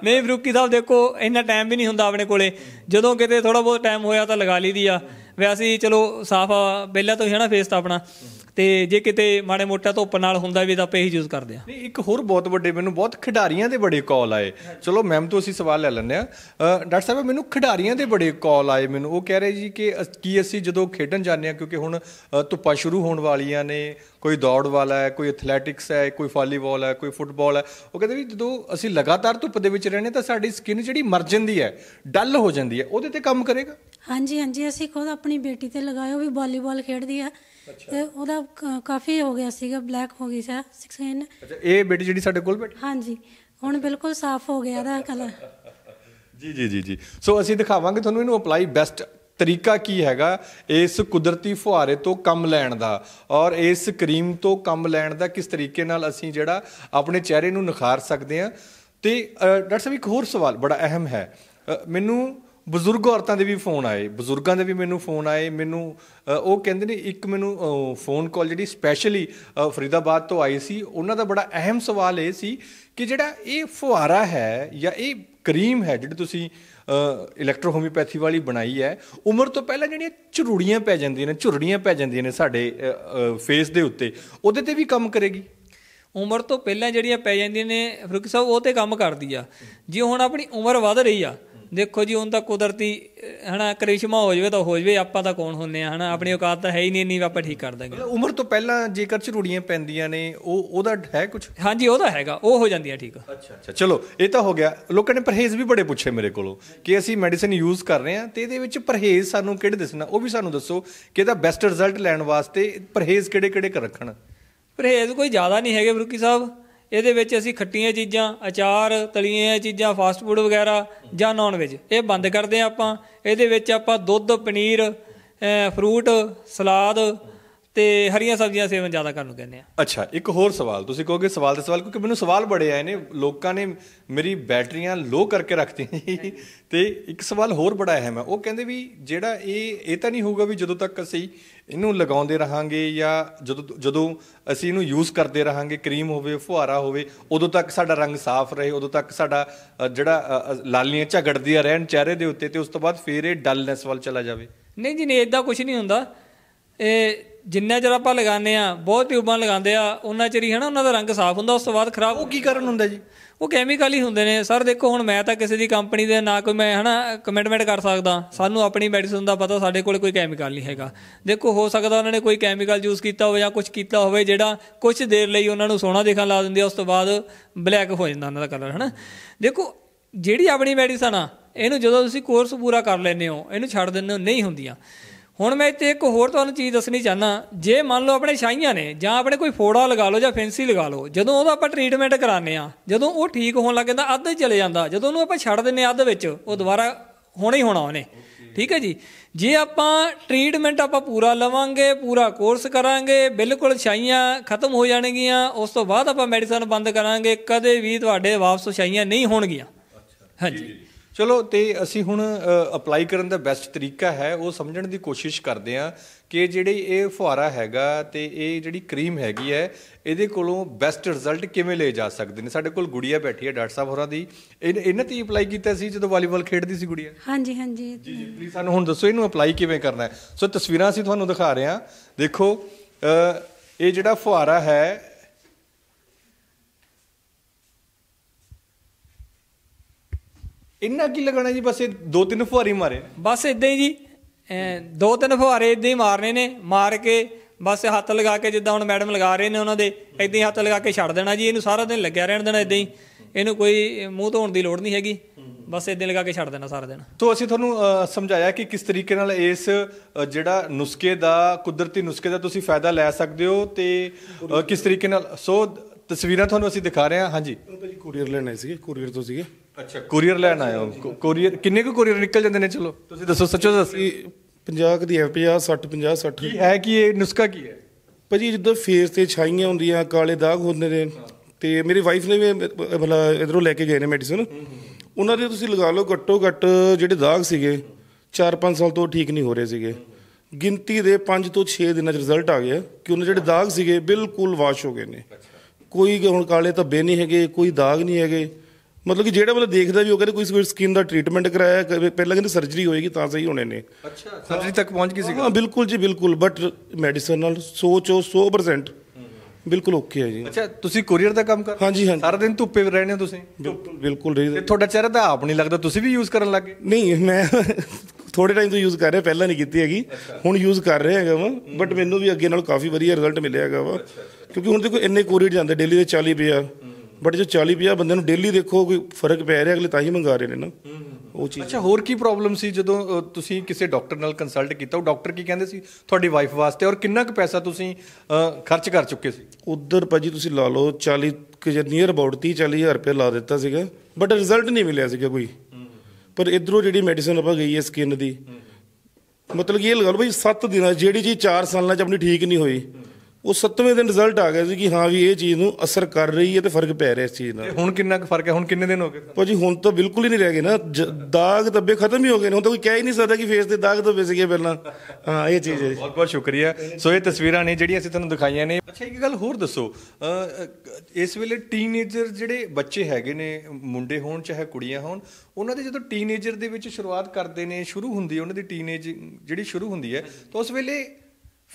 ਨਹੀਂ ਫਰੂਕੀ ਸਾਹਿਬ ਦੇਖੋ ਇੰਨਾ ਟਾਈਮ ਵੀ ਨਹੀਂ ਹੁੰਦਾ ਆਪਣੇ ਕੋਲੇ ਜਦੋਂ ਕਿਤੇ ਥੋੜਾ ਬਹੁਤ ਟਾਈਮ ਹੋਇਆ ਤਾਂ ਲਗਾ ਲਈਦੀ ਆ ਵੈਸੇ ਚਲੋ ਸਾਫ ਬੇਲਾ ਤੋਂ ਹੀ ਹਨਾ ਫੇਸ ਤਾਂ ਆਪਣਾ ਤੇ ਜੇ ਕਿਤੇ ਮਾੜੇ ਮੋਟਾ ਧੁੱਪ ਨਾਲ ਹੁੰਦਾ ਵੀ ਤਾਂ ਆਪੇ ਹੀ ਯੂਜ਼ ਕਰਦੇ ਆ ਨਹੀਂ ਇੱਕ ਹੋਰ ਬਹੁਤ ਵੱਡੇ ਮੈਨੂੰ ਬਹੁਤ ਖਿਡਾਰੀਆਂ ਦੇ ਬੜੇ ਕਾਲ ਆਏ ਚਲੋ ਮੈਮ ਤੋਂ ਅਸੀਂ ਸਵਾਲ ਲੈ ਲੈਂਦੇ ਆ ਡਾਕਟਰ ਸਾਹਿਬ ਮੈਨੂੰ ਖਿਡਾਰੀਆਂ ਦੇ ਬੜੇ ਕਾਲ ਆਏ ਮੈਨੂੰ ਉਹ ਕਹਿ ਰਹੇ ਜੀ ਕਿ ਕੀ ਅਸੀਂ ਜਦੋਂ ਖੇਡਣ ਜਾਂਦੇ ਆ ਕਿਉਂਕਿ ਹੁਣ ਧੁੱਪਾਂ ਸ਼ੁਰੂ ਹੋਣ ਵਾਲੀਆਂ ਨੇ ਕੋਈ ਦੌੜ ਵਾਲਾ ਹੈ ਕੋਈ ਐਥਲੈਟਿਕਸ ਹੈ ਕੋਈ ਫਾਲੀਬਾਲ ਹੈ ਕੋਈ ਫੁੱਟਬਾਲ ਹੈ ਉਹ ਕਹਿੰਦੇ ਵੀ ਜਦੋਂ ਅਸੀਂ ਲਗਾਤਾਰ ਧੁੱਪ ਦੇ ਵਿੱਚ ਰਹਿੰਦੇ ਤਾਂ ਸਾਡੀ ਸਕਿਨ ਜਿਹੜੀ ਮਰ ਜਾਂਦੀ ਹੈ ਡਲ ਹੋ ਜਾਂਦੀ ਹੈ ਉਹਦੇ ਤੇ ਕੰਮ ਕਰੇਗਾ ਹਾਂਜੀ ਹਾਂਜੀ ਅਸੀਂ ਖੁਦ ਆਪਣੀ ਬੇਟੀ ਤੇ ਲਗਾਇਆ ਉਹ ਵੀ ਵਾਲੀਬਾਲ ਖੇਡਦੀ ਆ ਤੇ ਉਹਦਾ ਕਾਫੀ ਹੋ ਗਿਆ ਸੀਗਾ ਬਲੈਕ ਹੋ ਗਈ ਸੀ 16 ਅੱਛਾ ਇਹ ਬੇਟੀ ਜਿਹੜੀ ਸਾਡੇ ਕੋਲ ਬੈਠੀ ਹਾਂਜੀ ਹੁਣ ਬਿਲਕੁਲ ਸਾਫ਼ ਹੋ ਗਿਆ ਇਹਦਾ ਕਲਰ ਜੀ ਜੀ ਜੀ ਜੀ ਸੋ ਅਸੀਂ ਦਿਖਾਵਾਂਗੇ ਤੁਹਾਨੂੰ ਇਹਨੂੰ ਅਪਲਾਈ ਬੈਸਟ ਤਰੀਕਾ ਕੀ ਹੈਗਾ ਇਸ ਕੁਦਰਤੀ ਫੁਹਾਰੇ ਤੋਂ ਕੰਮ ਲੈਣ ਦਾ ਔਰ ਇਸ ਕਰੀਮ ਤੋਂ ਕੰਮ ਲੈਣ ਦਾ ਕਿਸ ਤਰੀਕੇ ਨਾਲ ਅਸੀਂ ਜਿਹੜਾ ਆਪਣੇ ਚਿਹਰੇ ਨੂੰ ਨਿਖਾਰ ਸਕਦੇ ਆ ਤੇ ਡਾਕਟਰ ਸਾਹਿਬ ਇੱਕ ਹੋਰ ਸਵਾਲ ਬੜਾ ਅਹਿਮ ਹੈ ਮੈਨੂੰ ਬਜ਼ੁਰਗ ਔਰਤਾਂ ਦੇ ਵੀ ਫੋਨ ਆਏ ਬਜ਼ੁਰਗਾਂ ਦੇ ਵੀ ਮੈਨੂੰ ਫੋਨ ਆਏ ਮੈਨੂੰ ਉਹ ਕਹਿੰਦੇ ਨੇ ਇੱਕ ਮੈਨੂੰ ਫੋਨ ਕਾਲ ਜਿਹੜੀ ਸਪੈਸ਼ਲੀ ਫਰੀਦਾਬਾਦ ਤੋਂ ਆਈ ਸੀ ਉਹਨਾਂ ਦਾ ਬੜਾ ਅਹਿਮ ਸਵਾਲ ਇਹ ਸੀ ਕਿ ਜਿਹੜਾ ਇਹ ਫੁਹਾਰਾ ਹੈ ਜਾਂ ਇਹ ਕਰੀਮ ਹੈ ਜਿਹੜੀ ਤੁਸੀਂ ਇਲੈਕਟ੍ਰੋਹੋਮਿਓਪੈਥੀ ਵਾਲੀ ਬਣਾਈ ਹੈ ਉਮਰ ਤੋਂ ਪਹਿਲਾਂ ਜਿਹੜੀਆਂ ਝੁਰੜੀਆਂ ਪੈ ਜਾਂਦੀਆਂ ਨੇ ਝੁਰੜੀਆਂ ਪੈ ਜਾਂਦੀਆਂ ਨੇ ਸਾਡੇ ਫੇਸ ਦੇ ਉੱਤੇ ਉਹਦੇ ਤੇ ਵੀ ਕੰਮ ਕਰੇਗੀ ਉਮਰ ਤੋਂ ਪਹਿਲਾਂ ਜਿਹੜੀਆਂ ਪੈ ਜਾਂਦੀਆਂ ਨੇ ਫਰੂਕ ਸਾਹਿਬ ਉਹ ਤੇ ਕੰਮ ਕਰਦੀ ਆ ਜੇ ਹੁਣ ਆਪਣੀ ਉਮਰ ਵੱਧ ਰਹੀ ਆ ਦੇਖੋ ਜੀ ਉਹਨਾਂ ਦਾ ਕੁਦਰਤੀ ਹਨਾ ਕ੍ਰਿਸ਼ਮਾ ਹੋ ਜਵੇ ਤਾਂ ਹੋ ਜਵੇ ਆਪਾਂ ਤਾਂ ਕੌਣ ਹੁੰਨੇ ਆ ਹਨਾ ਆਪਣੀ ਔਕਾਤ ਤਾਂ ਹੈ ਹੀ ਨਹੀਂ ਇੰਨੀ ਆਪਾਂ ਠੀਕ ਕਰ ਦਾਂਗੇ ਉਮਰ ਤੋਂ ਪਹਿਲਾਂ ਜੇਕਰ ਝਰੂੜੀਆਂ ਪੈਂਦੀਆਂ ਨੇ ਉਹ ਉਹਦਾ ਹੈ ਕੁਝ ਹਾਂਜੀ ਉਹਦਾ ਹੈਗਾ ਉਹ ਹੋ ਜਾਂਦੀਆਂ ਠੀਕ ਅੱਛਾ ਅੱਛਾ ਚਲੋ ਇਹ ਤਾਂ ਹੋ ਗਿਆ ਲੋਕਾਂ ਨੇ ਪਰਹੇਜ਼ ਵੀ ਬੜੇ ਪੁੱਛੇ ਮੇਰੇ ਕੋਲੋਂ ਕਿ ਅਸੀਂ ਮੈਡੀਸਿਨ ਯੂਜ਼ ਕਰ ਰਹੇ ਹਾਂ ਤੇ ਇਹਦੇ ਵਿੱਚ ਪਰਹੇਜ਼ ਸਾਨੂੰ ਕਿਹੜੇ ਦੱਸਣਾ ਉਹ ਵੀ ਸਾਨੂੰ ਦੱਸੋ ਕਿ ਇਹਦਾ ਬੈਸਟ ਰਿਜ਼ਲਟ ਲੈਣ ਵਾਸਤੇ ਪਰਹੇਜ਼ ਕਿਹੜੇ ਕਿਹੜੇ ਕਰ ਰੱਖਣ ਪਰਹੇਜ਼ ਕੋਈ ਜ਼ਿਆਦਾ ਨਹੀਂ ਹੈਗੇ ਬਰੁਕੀ ਸਾਹਿਬ ਇਹਦੇ ਵਿੱਚ ਅਸੀਂ ਖੱਟੀਆਂ ਚੀਜ਼ਾਂ ਅਚਾਰ ਤਲੀਆਂ ਚੀਜ਼ਾਂ ਫਾਸਟ ਫੂਡ ਵਗੈਰਾ ਜਾਂ ਨਾਨ ਵੇਜ ਇਹ ਬੰਦ ਕਰਦੇ ਆਪਾਂ ਇਹਦੇ ਵਿੱਚ ਆਪਾਂ ਦੁੱਧ ਪਨੀਰ ਫਰੂਟ ਸਲਾਦ ਤੇ ਹਰੀਆਂ ਸਬਜ਼ੀਆਂ ਸੇਵਨ ਜ਼ਿਆਦਾ ਕਰਨ ਨੂੰ ਕਹਿੰਦੇ ਆ ਅੱਛਾ ਇੱਕ ਹੋਰ ਸਵਾਲ ਤੁਸੀਂ ਕਹੋਗੇ ਸਵਾਲ ਤੇ ਸਵਾਲ ਕਿਉਂਕਿ ਮੈਨੂੰ ਸਵਾਲ ਬੜੇ ਆਏ ਨੇ ਲੋਕਾਂ ਨੇ ਮੇਰੀ ਬੈਟਰੀਆਂ ਲੋ ਕਰਕੇ ਰੱਖਤੀ ਤੇ ਇੱਕ ਸਵਾਲ ਹੋਰ ਬੜਾ ਹੈ ਮੈਂ ਉਹ ਕਹਿੰਦੇ ਵੀ ਜਿਹੜਾ ਇਹ ਇਹ ਤਾਂ ਨਹੀਂ ਹੋਊਗਾ ਵੀ ਜਦੋਂ ਤੱਕ ਅਸੀਂ ਇਹਨੂੰ ਲਗਾਉਂਦੇ ਰਹਾਂਗੇ ਜਾਂ ਜਦੋਂ ਜਦੋਂ ਅਸੀਂ ਇਹਨੂੰ ਯੂਜ਼ ਕਰਦੇ ਰਹਾਂਗੇ ਕਰੀਮ ਹੋਵੇ ਫੁਹਾਰਾ ਹੋਵੇ ਉਦੋਂ ਤੱਕ ਸਾਡਾ ਰੰਗ ਸਾਫ਼ ਰਹੇ ਉਦੋਂ ਤੱਕ ਸਾਡਾ ਜਿਹੜਾ ਲਾਲੀਆਂ ਝਗੜਦੀਆਂ ਰਹਿਣ ਚਿਹਰੇ ਦੇ ਉੱਤੇ ਤੇ ਉਸ ਤੋਂ ਬਾਅਦ ਫੇਰ ਇਹ ਡਲਨੈਸ ਵੱਲ ਚਲਾ ਜਾਵੇ ਨਹੀਂ ਜੀ ਨਹੀਂ ਇਦਾਂ ਕੁਝ ਨਹੀਂ ਹੁੰਦਾ ਇਹ ਜਿੰਨਾ ਚਿਰ ਆਪਾਂ ਲਗਾਉਂਦੇ ਆ ਬਹੁਤ ਟਿਊਬਾਂ ਲਗਾਉਂਦੇ ਆ ਉਹਨਾਂ ਚਿਰ ਹੀ ਹਨਾ ਉਹਨਾਂ ਦਾ ਰੰਗ ਸਾਫ਼ ਹੁੰਦਾ ਉਸ ਤੋਂ ਬਾਅਦ ਖਰਾਬ ਉਹ ਕੀ ਕਾਰਨ ਹੁੰਦਾ ਜੀ ਉਹ ਕੈਮੀਕਲ ਹੀ ਹੁੰਦੇ ਨੇ ਸਰ ਦੇਖੋ ਹੁਣ ਮੈਂ ਤਾਂ ਕਿਸੇ ਦੀ ਕੰਪਨੀ ਦੇ ਨਾ ਕੋਈ ਮੈਂ ਹਨਾ ਕਮਿਟਮੈਂਟ ਕਰ ਸਕਦਾ ਸਾਨੂੰ ਆਪਣੀ ਮੈਡੀਸਨ ਦਾ ਪਤਾ ਸਾਡੇ ਕੋਲ ਕੋਈ ਕੈਮੀਕਲ ਨਹੀਂ ਹੈਗਾ ਦੇਖੋ ਹੋ ਸਕਦਾ ਉਹਨਾਂ ਨੇ ਕੋਈ ਕੈਮੀਕਲ ਯੂਜ਼ ਕੀਤਾ ਹੋਵੇ ਜਾਂ ਕੁਝ ਕੀਤਾ ਹੋਵੇ ਜਿਹੜਾ ਕੁਝ ਦੇਰ ਲਈ ਉਹਨਾਂ ਨੂੰ ਸੋਹਣਾ ਦਿਖਣ ਲਾ ਦਿੰਦੀ ਉਸ ਤੋਂ ਬਾਅਦ ਬਲੈਕ ਹੋ ਜਾਂਦਾ ਉਹਨਾਂ ਦਾ ਕਲਰ ਹਨਾ ਦੇਖੋ ਜਿਹੜੀ ਆਪਣੀ ਮੈਡੀਸਨ ਆ ਇਹਨੂੰ ਜਦੋਂ ਤੁਸੀਂ ਕੋਰਸ ਪੂਰਾ ਕਰ ਲੈਨੇ ਹੋ ਇਹਨੂੰ ਛੱਡ ਦਿੰਦੇ ਹੋ ਨਹੀਂ ਹੁੰਦੀਆਂ ਹੁਣ ਮੈਂ ਇੱਥੇ ਇੱਕ ਹੋਰ ਤੁਹਾਨੂੰ ਚੀਜ਼ ਦੱਸਣੀ ਚਾਹਨਾ ਜੇ ਮੰਨ ਲਓ ਆਪਣੇ ਛਾਈਆਂ ਨੇ ਜਾਂ ਆਪਣੇ ਕੋਈ ਫੋੜਾ ਲਗਾ ਲਓ ਜਾਂ ਫੈਂਸੀ ਲਗਾ ਲਓ ਜਦੋਂ ਉਹਦਾ ਆਪਾਂ ਟ੍ਰੀਟਮੈਂਟ ਕਰਾਨੇ ਆ ਜਦੋਂ ਉਹ ਠੀਕ ਹੋਣ ਲੱਗ ਜਾਂਦਾ ਹੀ ਚਲੇ ਜਾਂਦਾ ਜਦੋਂ ਉਹਨੂੰ ਆਪਾਂ ਛੱਡ ਦਿੰਨੇ ਅੱਧ ਵਿੱਚ ਉਹ ਦੁਬਾਰਾ ਹੋਣਾ ਹੀ ਹੋਣਾ ਉਹਨੇ ਠੀਕ ਹੈ ਜੀ ਜੇ ਆਪਾਂ ਟ੍ਰੀਟਮੈਂਟ ਆਪਾਂ ਪੂਰਾ ਲਵਾਂਗੇ ਪੂਰਾ ਕੋਰਸ ਕਰਾਂਗੇ ਬਿਲਕੁਲ ਛਾਈਆਂ ਖਤਮ ਹੋ ਜਾਣਗੀਆਂ ਉਸ ਤੋਂ ਬਾਅਦ ਆਪਾਂ ਮੈਡੀਸਨ ਬੰਦ ਕਰਾਂਗੇ ਕਦੇ ਵੀ ਤੁਹਾਡੇ ਵਾਪਸ ਛਾਈਆਂ ਨਹੀਂ ਹੋਣਗੀਆਂ ਹਾਂਜੀ ਚਲੋ ਤੇ ਅਸੀਂ ਹੁਣ ਅਪਲਾਈ ਕਰਨ ਦਾ ਬੈਸਟ ਤਰੀਕਾ ਹੈ ਉਹ ਸਮਝਣ ਦੀ ਕੋਸ਼ਿਸ਼ ਕਰਦੇ ਆ ਕਿ ਜਿਹੜੀ ਇਹ ਫੁਹਾਰਾ ਹੈਗਾ ਤੇ ਇਹ ਜਿਹੜੀ ਕਰੀਮ ਹੈਗੀ ਹੈ ਇਹਦੇ ਕੋਲੋਂ ਬੈਸਟ ਰਿਜ਼ਲਟ ਕਿਵੇਂ ਲੈ ਜਾ ਸਕਦੇ ਨੇ ਸਾਡੇ ਕੋਲ ਗੁੜੀਆ ਬੈਠੀ ਹੈ ਡਾਕਟਰ ਸਾਹਿਬ ਹੋਰਾਂ ਦੀ ਇਹਨਾਂ ਤੇ ਅਪਲਾਈ ਕੀਤਾ ਸੀ ਜਦੋਂ ਵਾਲੀਬਾਲ ਖੇਡਦੀ ਸੀ ਗੁੜੀਆ ਹਾਂਜੀ ਹਾਂਜੀ ਜੀ ਜੀ ਪਲੀਜ਼ ਸਾਨੂੰ ਹੁਣ ਦੱਸੋ ਇਹਨੂੰ ਅਪਲਾਈ ਕਿਵੇਂ ਕਰਨਾ ਹੈ ਸੋ ਤਸਵੀਰਾਂ ਅਸੀਂ ਤੁਹਾਨੂੰ ਦਿਖਾ ਰਹੇ ਹਾਂ ਦੇਖੋ ਇਹ ਜਿਹੜਾ ਫੁਹਾਰਾ ਹੈ ਇੰਨਾ ਕੀ ਲਗਾਣਾ ਜੀ ਬਸ ਇਹ ਦੋ ਤਿੰਨ ਫੁਹਾਰੇ ਮਾਰੇ ਬਸ ਇਦਾਂ ਹੀ ਜੀ ਦੋ ਤਿੰਨ ਫੁਹਾਰੇ ਇਦਾਂ ਹੀ ਮਾਰਨੇ ਨੇ ਮਾਰ ਕੇ ਬਸ ਹੱਥ ਲਗਾ ਕੇ ਜਿੱਦਾਂ ਹੁਣ ਮੈਡਮ ਲਗਾ ਰਹੇ ਨੇ ਉਹਨਾਂ ਦੇ ਇਦਾਂ ਹੀ ਹੱਥ ਲਗਾ ਕੇ ਛੱਡ ਦੇਣਾ ਜੀ ਇਹਨੂੰ ਸਾਰਾ ਦਿਨ ਲੱਗਿਆ ਰਹਿਣ ਦੇਣਾ ਇਦਾਂ ਹੀ ਇਹਨੂੰ ਕੋਈ ਮੂੰਹ ਧੋਣ ਦੀ ਲੋੜ ਨਹੀਂ ਹੈਗੀ ਬਸ ਇਦਾਂ ਲਗਾ ਕੇ ਛੱਡ ਦੇਣਾ ਸਾਰਾ ਦਿਨ ਤੋਂ ਅਸੀਂ ਤੁਹਾਨੂੰ ਸਮਝਾਇਆ ਕਿ ਕਿਸ ਤਰੀਕੇ ਨਾਲ ਇਸ ਜਿਹੜਾ ਨੁਸਖੇ ਦਾ ਕੁਦਰਤੀ ਨੁਸਖੇ ਦਾ ਤੁਸੀਂ ਫਾਇਦਾ ਲੈ ਸਕਦੇ ਹੋ ਤੇ ਕਿਸ ਤਰੀਕੇ ਨਾਲ ਸੋ ਤਸਵੀਰਾਂ ਤੁਹਾਨੂੰ ਅਸੀਂ ਦਿਖਾ ਰਹੇ ਹਾਂ ਹਾਂਜੀ ਉਹ ਜੀ ਕੋਰੀਅਰ ਲੈਣ ਆਏ ਸੀਗੇ ਕੋਰੀਅਰ ਤੋਂ ਸੀਗੇ ਅੱਛਾ ਕੋਰੀਅਰ ਲੈਣ ਆਏ ਹੋ ਕੋਰੀਅਰ ਕਿੰਨੇ ਕੁ ਕੋਰੀਅਰ ਨਿਕਲ ਜਾਂਦੇ ਨੇ ਚਲੋ ਤੁਸੀਂ ਦੱਸੋ ਸੱਚੋ ਦੱਸੀ 50 ਦੀ ਐਫਪੀਆ 50 60 50 60 ਕੀ ਹੈ ਕੀ ਇਹ ਨੁਸਖਾ ਕੀ ਹੈ ਭਾਜੀ ਜਦੋਂ ਫੇਸ ਤੇ ਛਾਈਆਂ ਹੁੰਦੀਆਂ ਕਾਲੇ ਦਾਗ ਹੁੰਦੇ ਨੇ ਤੇ ਮੇਰੀ ਵਾਈਫ ਨੇ ਵੀ ਭਲਾ ਇਧਰੋਂ ਲੈ ਕੇ ਗਏ ਨੇ ਮੈਡੀਸਨ ਉਹਨਾਂ ਦੇ ਤੁਸੀਂ ਲਗਾ ਲਓ ਘੱਟੋ ਘੱਟ ਜਿਹੜੇ ਦਾਗ ਸੀਗੇ 4-5 ਸਾਲ ਤੋਂ ਠੀਕ ਨਹੀਂ ਹੋ ਰਹੇ ਸੀਗੇ ਗਿਣਤੀ ਦੇ 5 ਤੋਂ 6 ਦਿਨਾਂ 'ਚ ਰਿਜ਼ਲਟ ਆ ਗਿਆ ਕਿ ਉਹਨਾਂ ਜਿਹੜੇ ਦਾਗ ਸੀਗੇ ਬਿਲਕੁਲ ਵਾਸ਼ ਹੋ ਗਏ ਨੇ ਕੋਈ ਹੁਣ ਕਾਲੇ ਧੱਬੇ ਨਹੀਂ ਹੈਗੇ ਕੋਈ ਦਾਗ ਨਹੀਂ ਹੈਗੇ ਮਤਲਬ ਕਿ ਜਿਹੜਾ ਬੰਦਾ ਦੇਖਦਾ ਵੀ ਉਹ ਕਹਿੰਦੇ ਕੋਈ ਸਕਿਨ ਦਾ ਟ੍ਰੀਟਮੈਂਟ ਕਰਾਇਆ ਪਹਿਲਾਂ ਕਹਿੰਦੇ ਸਰਜਰੀ ਹੋਏਗੀ ਤਾਂ ਸਹੀ ਹੋਣੇ ਨੇ ਅੱਛਾ ਸਰਜਰੀ ਤੱਕ ਪਹੁੰਚ ਗਈ ਸੀ ਹਾਂ ਬਿਲਕੁਲ ਜੀ ਬਿਲਕੁਲ ਬਟ ਮੈਡੀਸਨ ਨਾਲ ਸੋਚੋ 100% ਬਿਲਕੁਲ ਓਕੇ ਹੈ ਜੀ ਅੱਛਾ ਤੁਸੀਂ ਕੋਰੀਅਰ ਦਾ ਕੰਮ ਕਰ ਹਾਂਜੀ ਹਾਂਜੀ ਸਾਰਾ ਦਿਨ ਧੁੱਪੇ ਰਹਿੰਦੇ ਹੋ ਤੁਸੀਂ ਬਿਲਕੁਲ ਰਹੀ ਤੇ ਤੁਹਾਡਾ ਚਿਹਰਾ ਤਾਂ ਆਪ ਨਹੀਂ ਲੱਗਦਾ ਤੁਸੀਂ ਵੀ ਯੂਜ਼ ਕਰਨ ਲੱਗੇ ਨਹੀਂ ਮੈਂ ਥੋੜੇ ਟਾਈਮ ਤੋਂ ਯੂਜ਼ ਕਰ ਰਿਹਾ ਪਹਿਲਾਂ ਨਹੀਂ ਕੀਤੀ ਹੈਗੀ ਹੁਣ ਯੂਜ਼ ਕਰ ਰਿਹਾ ਹੈਗਾ ਵਾ ਬਟ ਮੈਨੂੰ ਵੀ ਅੱਗੇ ਨਾਲ ਕਾਫੀ ਵਧੀਆ ਰਿਜ਼ਲਟ ਮਿਲਿਆ ਹੈਗਾ ਵਾ ਕਿਉਂਕਿ ਹੁਣ ਦੇਖੋ ਇੰਨੇ ਕੋਰੀਅਰ ਜਾਂਦੇ ਡੇਲੀ ਦੇ 40 50 ਬਟ ਜੇ 40 50 ਬੰਦੇ ਨੂੰ ਡੇਲੀ ਦੇਖੋ ਕੋਈ ਫਰਕ ਪੈ ਰਿਹਾ ਅਗਲੇ ਤਾਂ ਹੀ ਮੰਗਾ ਰਹੇ ਨੇ ਨਾ ਉਹ ਚੀਜ਼ ਅੱਛਾ ਹੋਰ ਕੀ ਪ੍ਰੋਬਲਮ ਸੀ ਜਦੋਂ ਤੁਸੀਂ ਕਿਸੇ ਡਾਕਟਰ ਨਾਲ ਕੰਸਲਟ ਕੀਤਾ ਉਹ ਡਾਕਟਰ ਕੀ ਕਹਿੰਦੇ ਸੀ ਤੁਹਾਡੀ ਵਾਈਫ ਵਾਸਤੇ ਔਰ ਕਿੰਨਾ ਕੁ ਪੈਸਾ ਤੁਸੀਂ ਖਰਚ ਕਰ ਚੁੱਕੇ ਸੀ ਉਧਰ ਭਾਜੀ ਤੁਸੀਂ ਲਾ ਲਓ 40 ਕਿ ਨੀਅਰ ਅਬਾਊਟ 30 ਹਜ਼ਾਰ ਰੁਪਏ ਲਾ ਦਿੱਤਾ ਸੀਗਾ ਬਟ ਰਿਜ਼ਲਟ ਨਹੀਂ ਮਿਲਿਆ ਸੀਗਾ ਕੋਈ ਪਰ ਇਧਰੋਂ ਜਿਹੜੀ ਮੈਡੀਸਨ ਆਪਾਂ ਗਈ ਹੈ ਸਕਿਨ ਦੀ ਮਤਲਬ ਇਹ ਲਗਾ ਲਓ ਭਾਈ 7 ਦਿਨਾਂ ਜਿਹੜੀ ਜੀ 4 ਸਾਲਾਂ ਚ ਆਪਣੀ ਠੀਕ ਨਹੀਂ ਹੋਈ ਉਹ 7ਵੇਂ ਦਿਨ ਰਿਜ਼ਲਟ ਆ ਗਿਆ ਸੀ ਕਿ ਹਾਂ ਵੀ ਇਹ ਚੀਜ਼ ਨੂੰ ਅਸਰ ਕਰ ਰਹੀ ਹੈ ਤੇ ਫਰਕ ਪੈ ਰਿਹਾ ਇਸ ਚੀਜ਼ ਨਾਲ ਹੁਣ ਕਿੰਨਾ ਕੁ ਫਰਕ ਹੈ ਹੁਣ ਕਿੰਨੇ ਦਿਨ ਹੋ ਗਏ ਭਾਜੀ ਹੁਣ ਤਾਂ ਬਿਲਕੁਲ ਹੀ ਨਹੀਂ ਰਹਿ ਗਏ ਨਾ ਦਾਗ ਧੱਬੇ ਖਤਮ ਹੀ ਹੋ ਗਏ ਨੇ ਹੁਣ ਤਾਂ ਕੋਈ ਕਹਿ ਹੀ ਨਹੀਂ ਸਕਦਾ ਕਿ ਫੇਸ ਤੇ ਦਾਗ ਧੱਬੇ ਸੀਗੇ ਪਹਿਲਾਂ ਹਾਂ ਇਹ ਚੀਜ਼ ਹੈ ਬਹੁਤ ਬਹੁਤ ਸ਼ੁਕਰੀਆ ਸੋ ਇਹ ਤਸਵੀਰਾਂ ਨੇ ਜਿਹੜੀਆਂ ਅਸੀਂ ਤੁਹਾਨੂੰ ਦਿਖਾਈਆਂ ਨੇ ਅੱਛਾ ਇੱਕ ਗੱਲ ਹੋਰ ਦੱਸੋ ਇਸ ਵੇਲੇ ਟੀਨੇਜਰ ਜਿਹੜੇ ਬੱਚੇ ਹੈਗੇ ਨੇ ਮੁੰਡੇ ਹੋਣ ਚਾਹੇ ਕੁੜੀਆਂ ਹੋਣ ਉਹਨਾਂ ਦੇ ਜਦੋਂ ਟੀਨੇਜਰ ਦੇ ਵਿੱਚ ਸ਼ੁਰੂਆਤ ਕਰਦੇ ਨੇ ਸ਼ੁਰੂ ਹੁੰਦੀ ਹੈ ਉਹਨਾਂ ਦੀ ਟੀਨੇਜ ਜਿਹੜੀ ਸ਼ੁਰੂ ਹੁੰਦੀ ਹੈ ਤਾਂ ਉਸ ਵੇਲੇ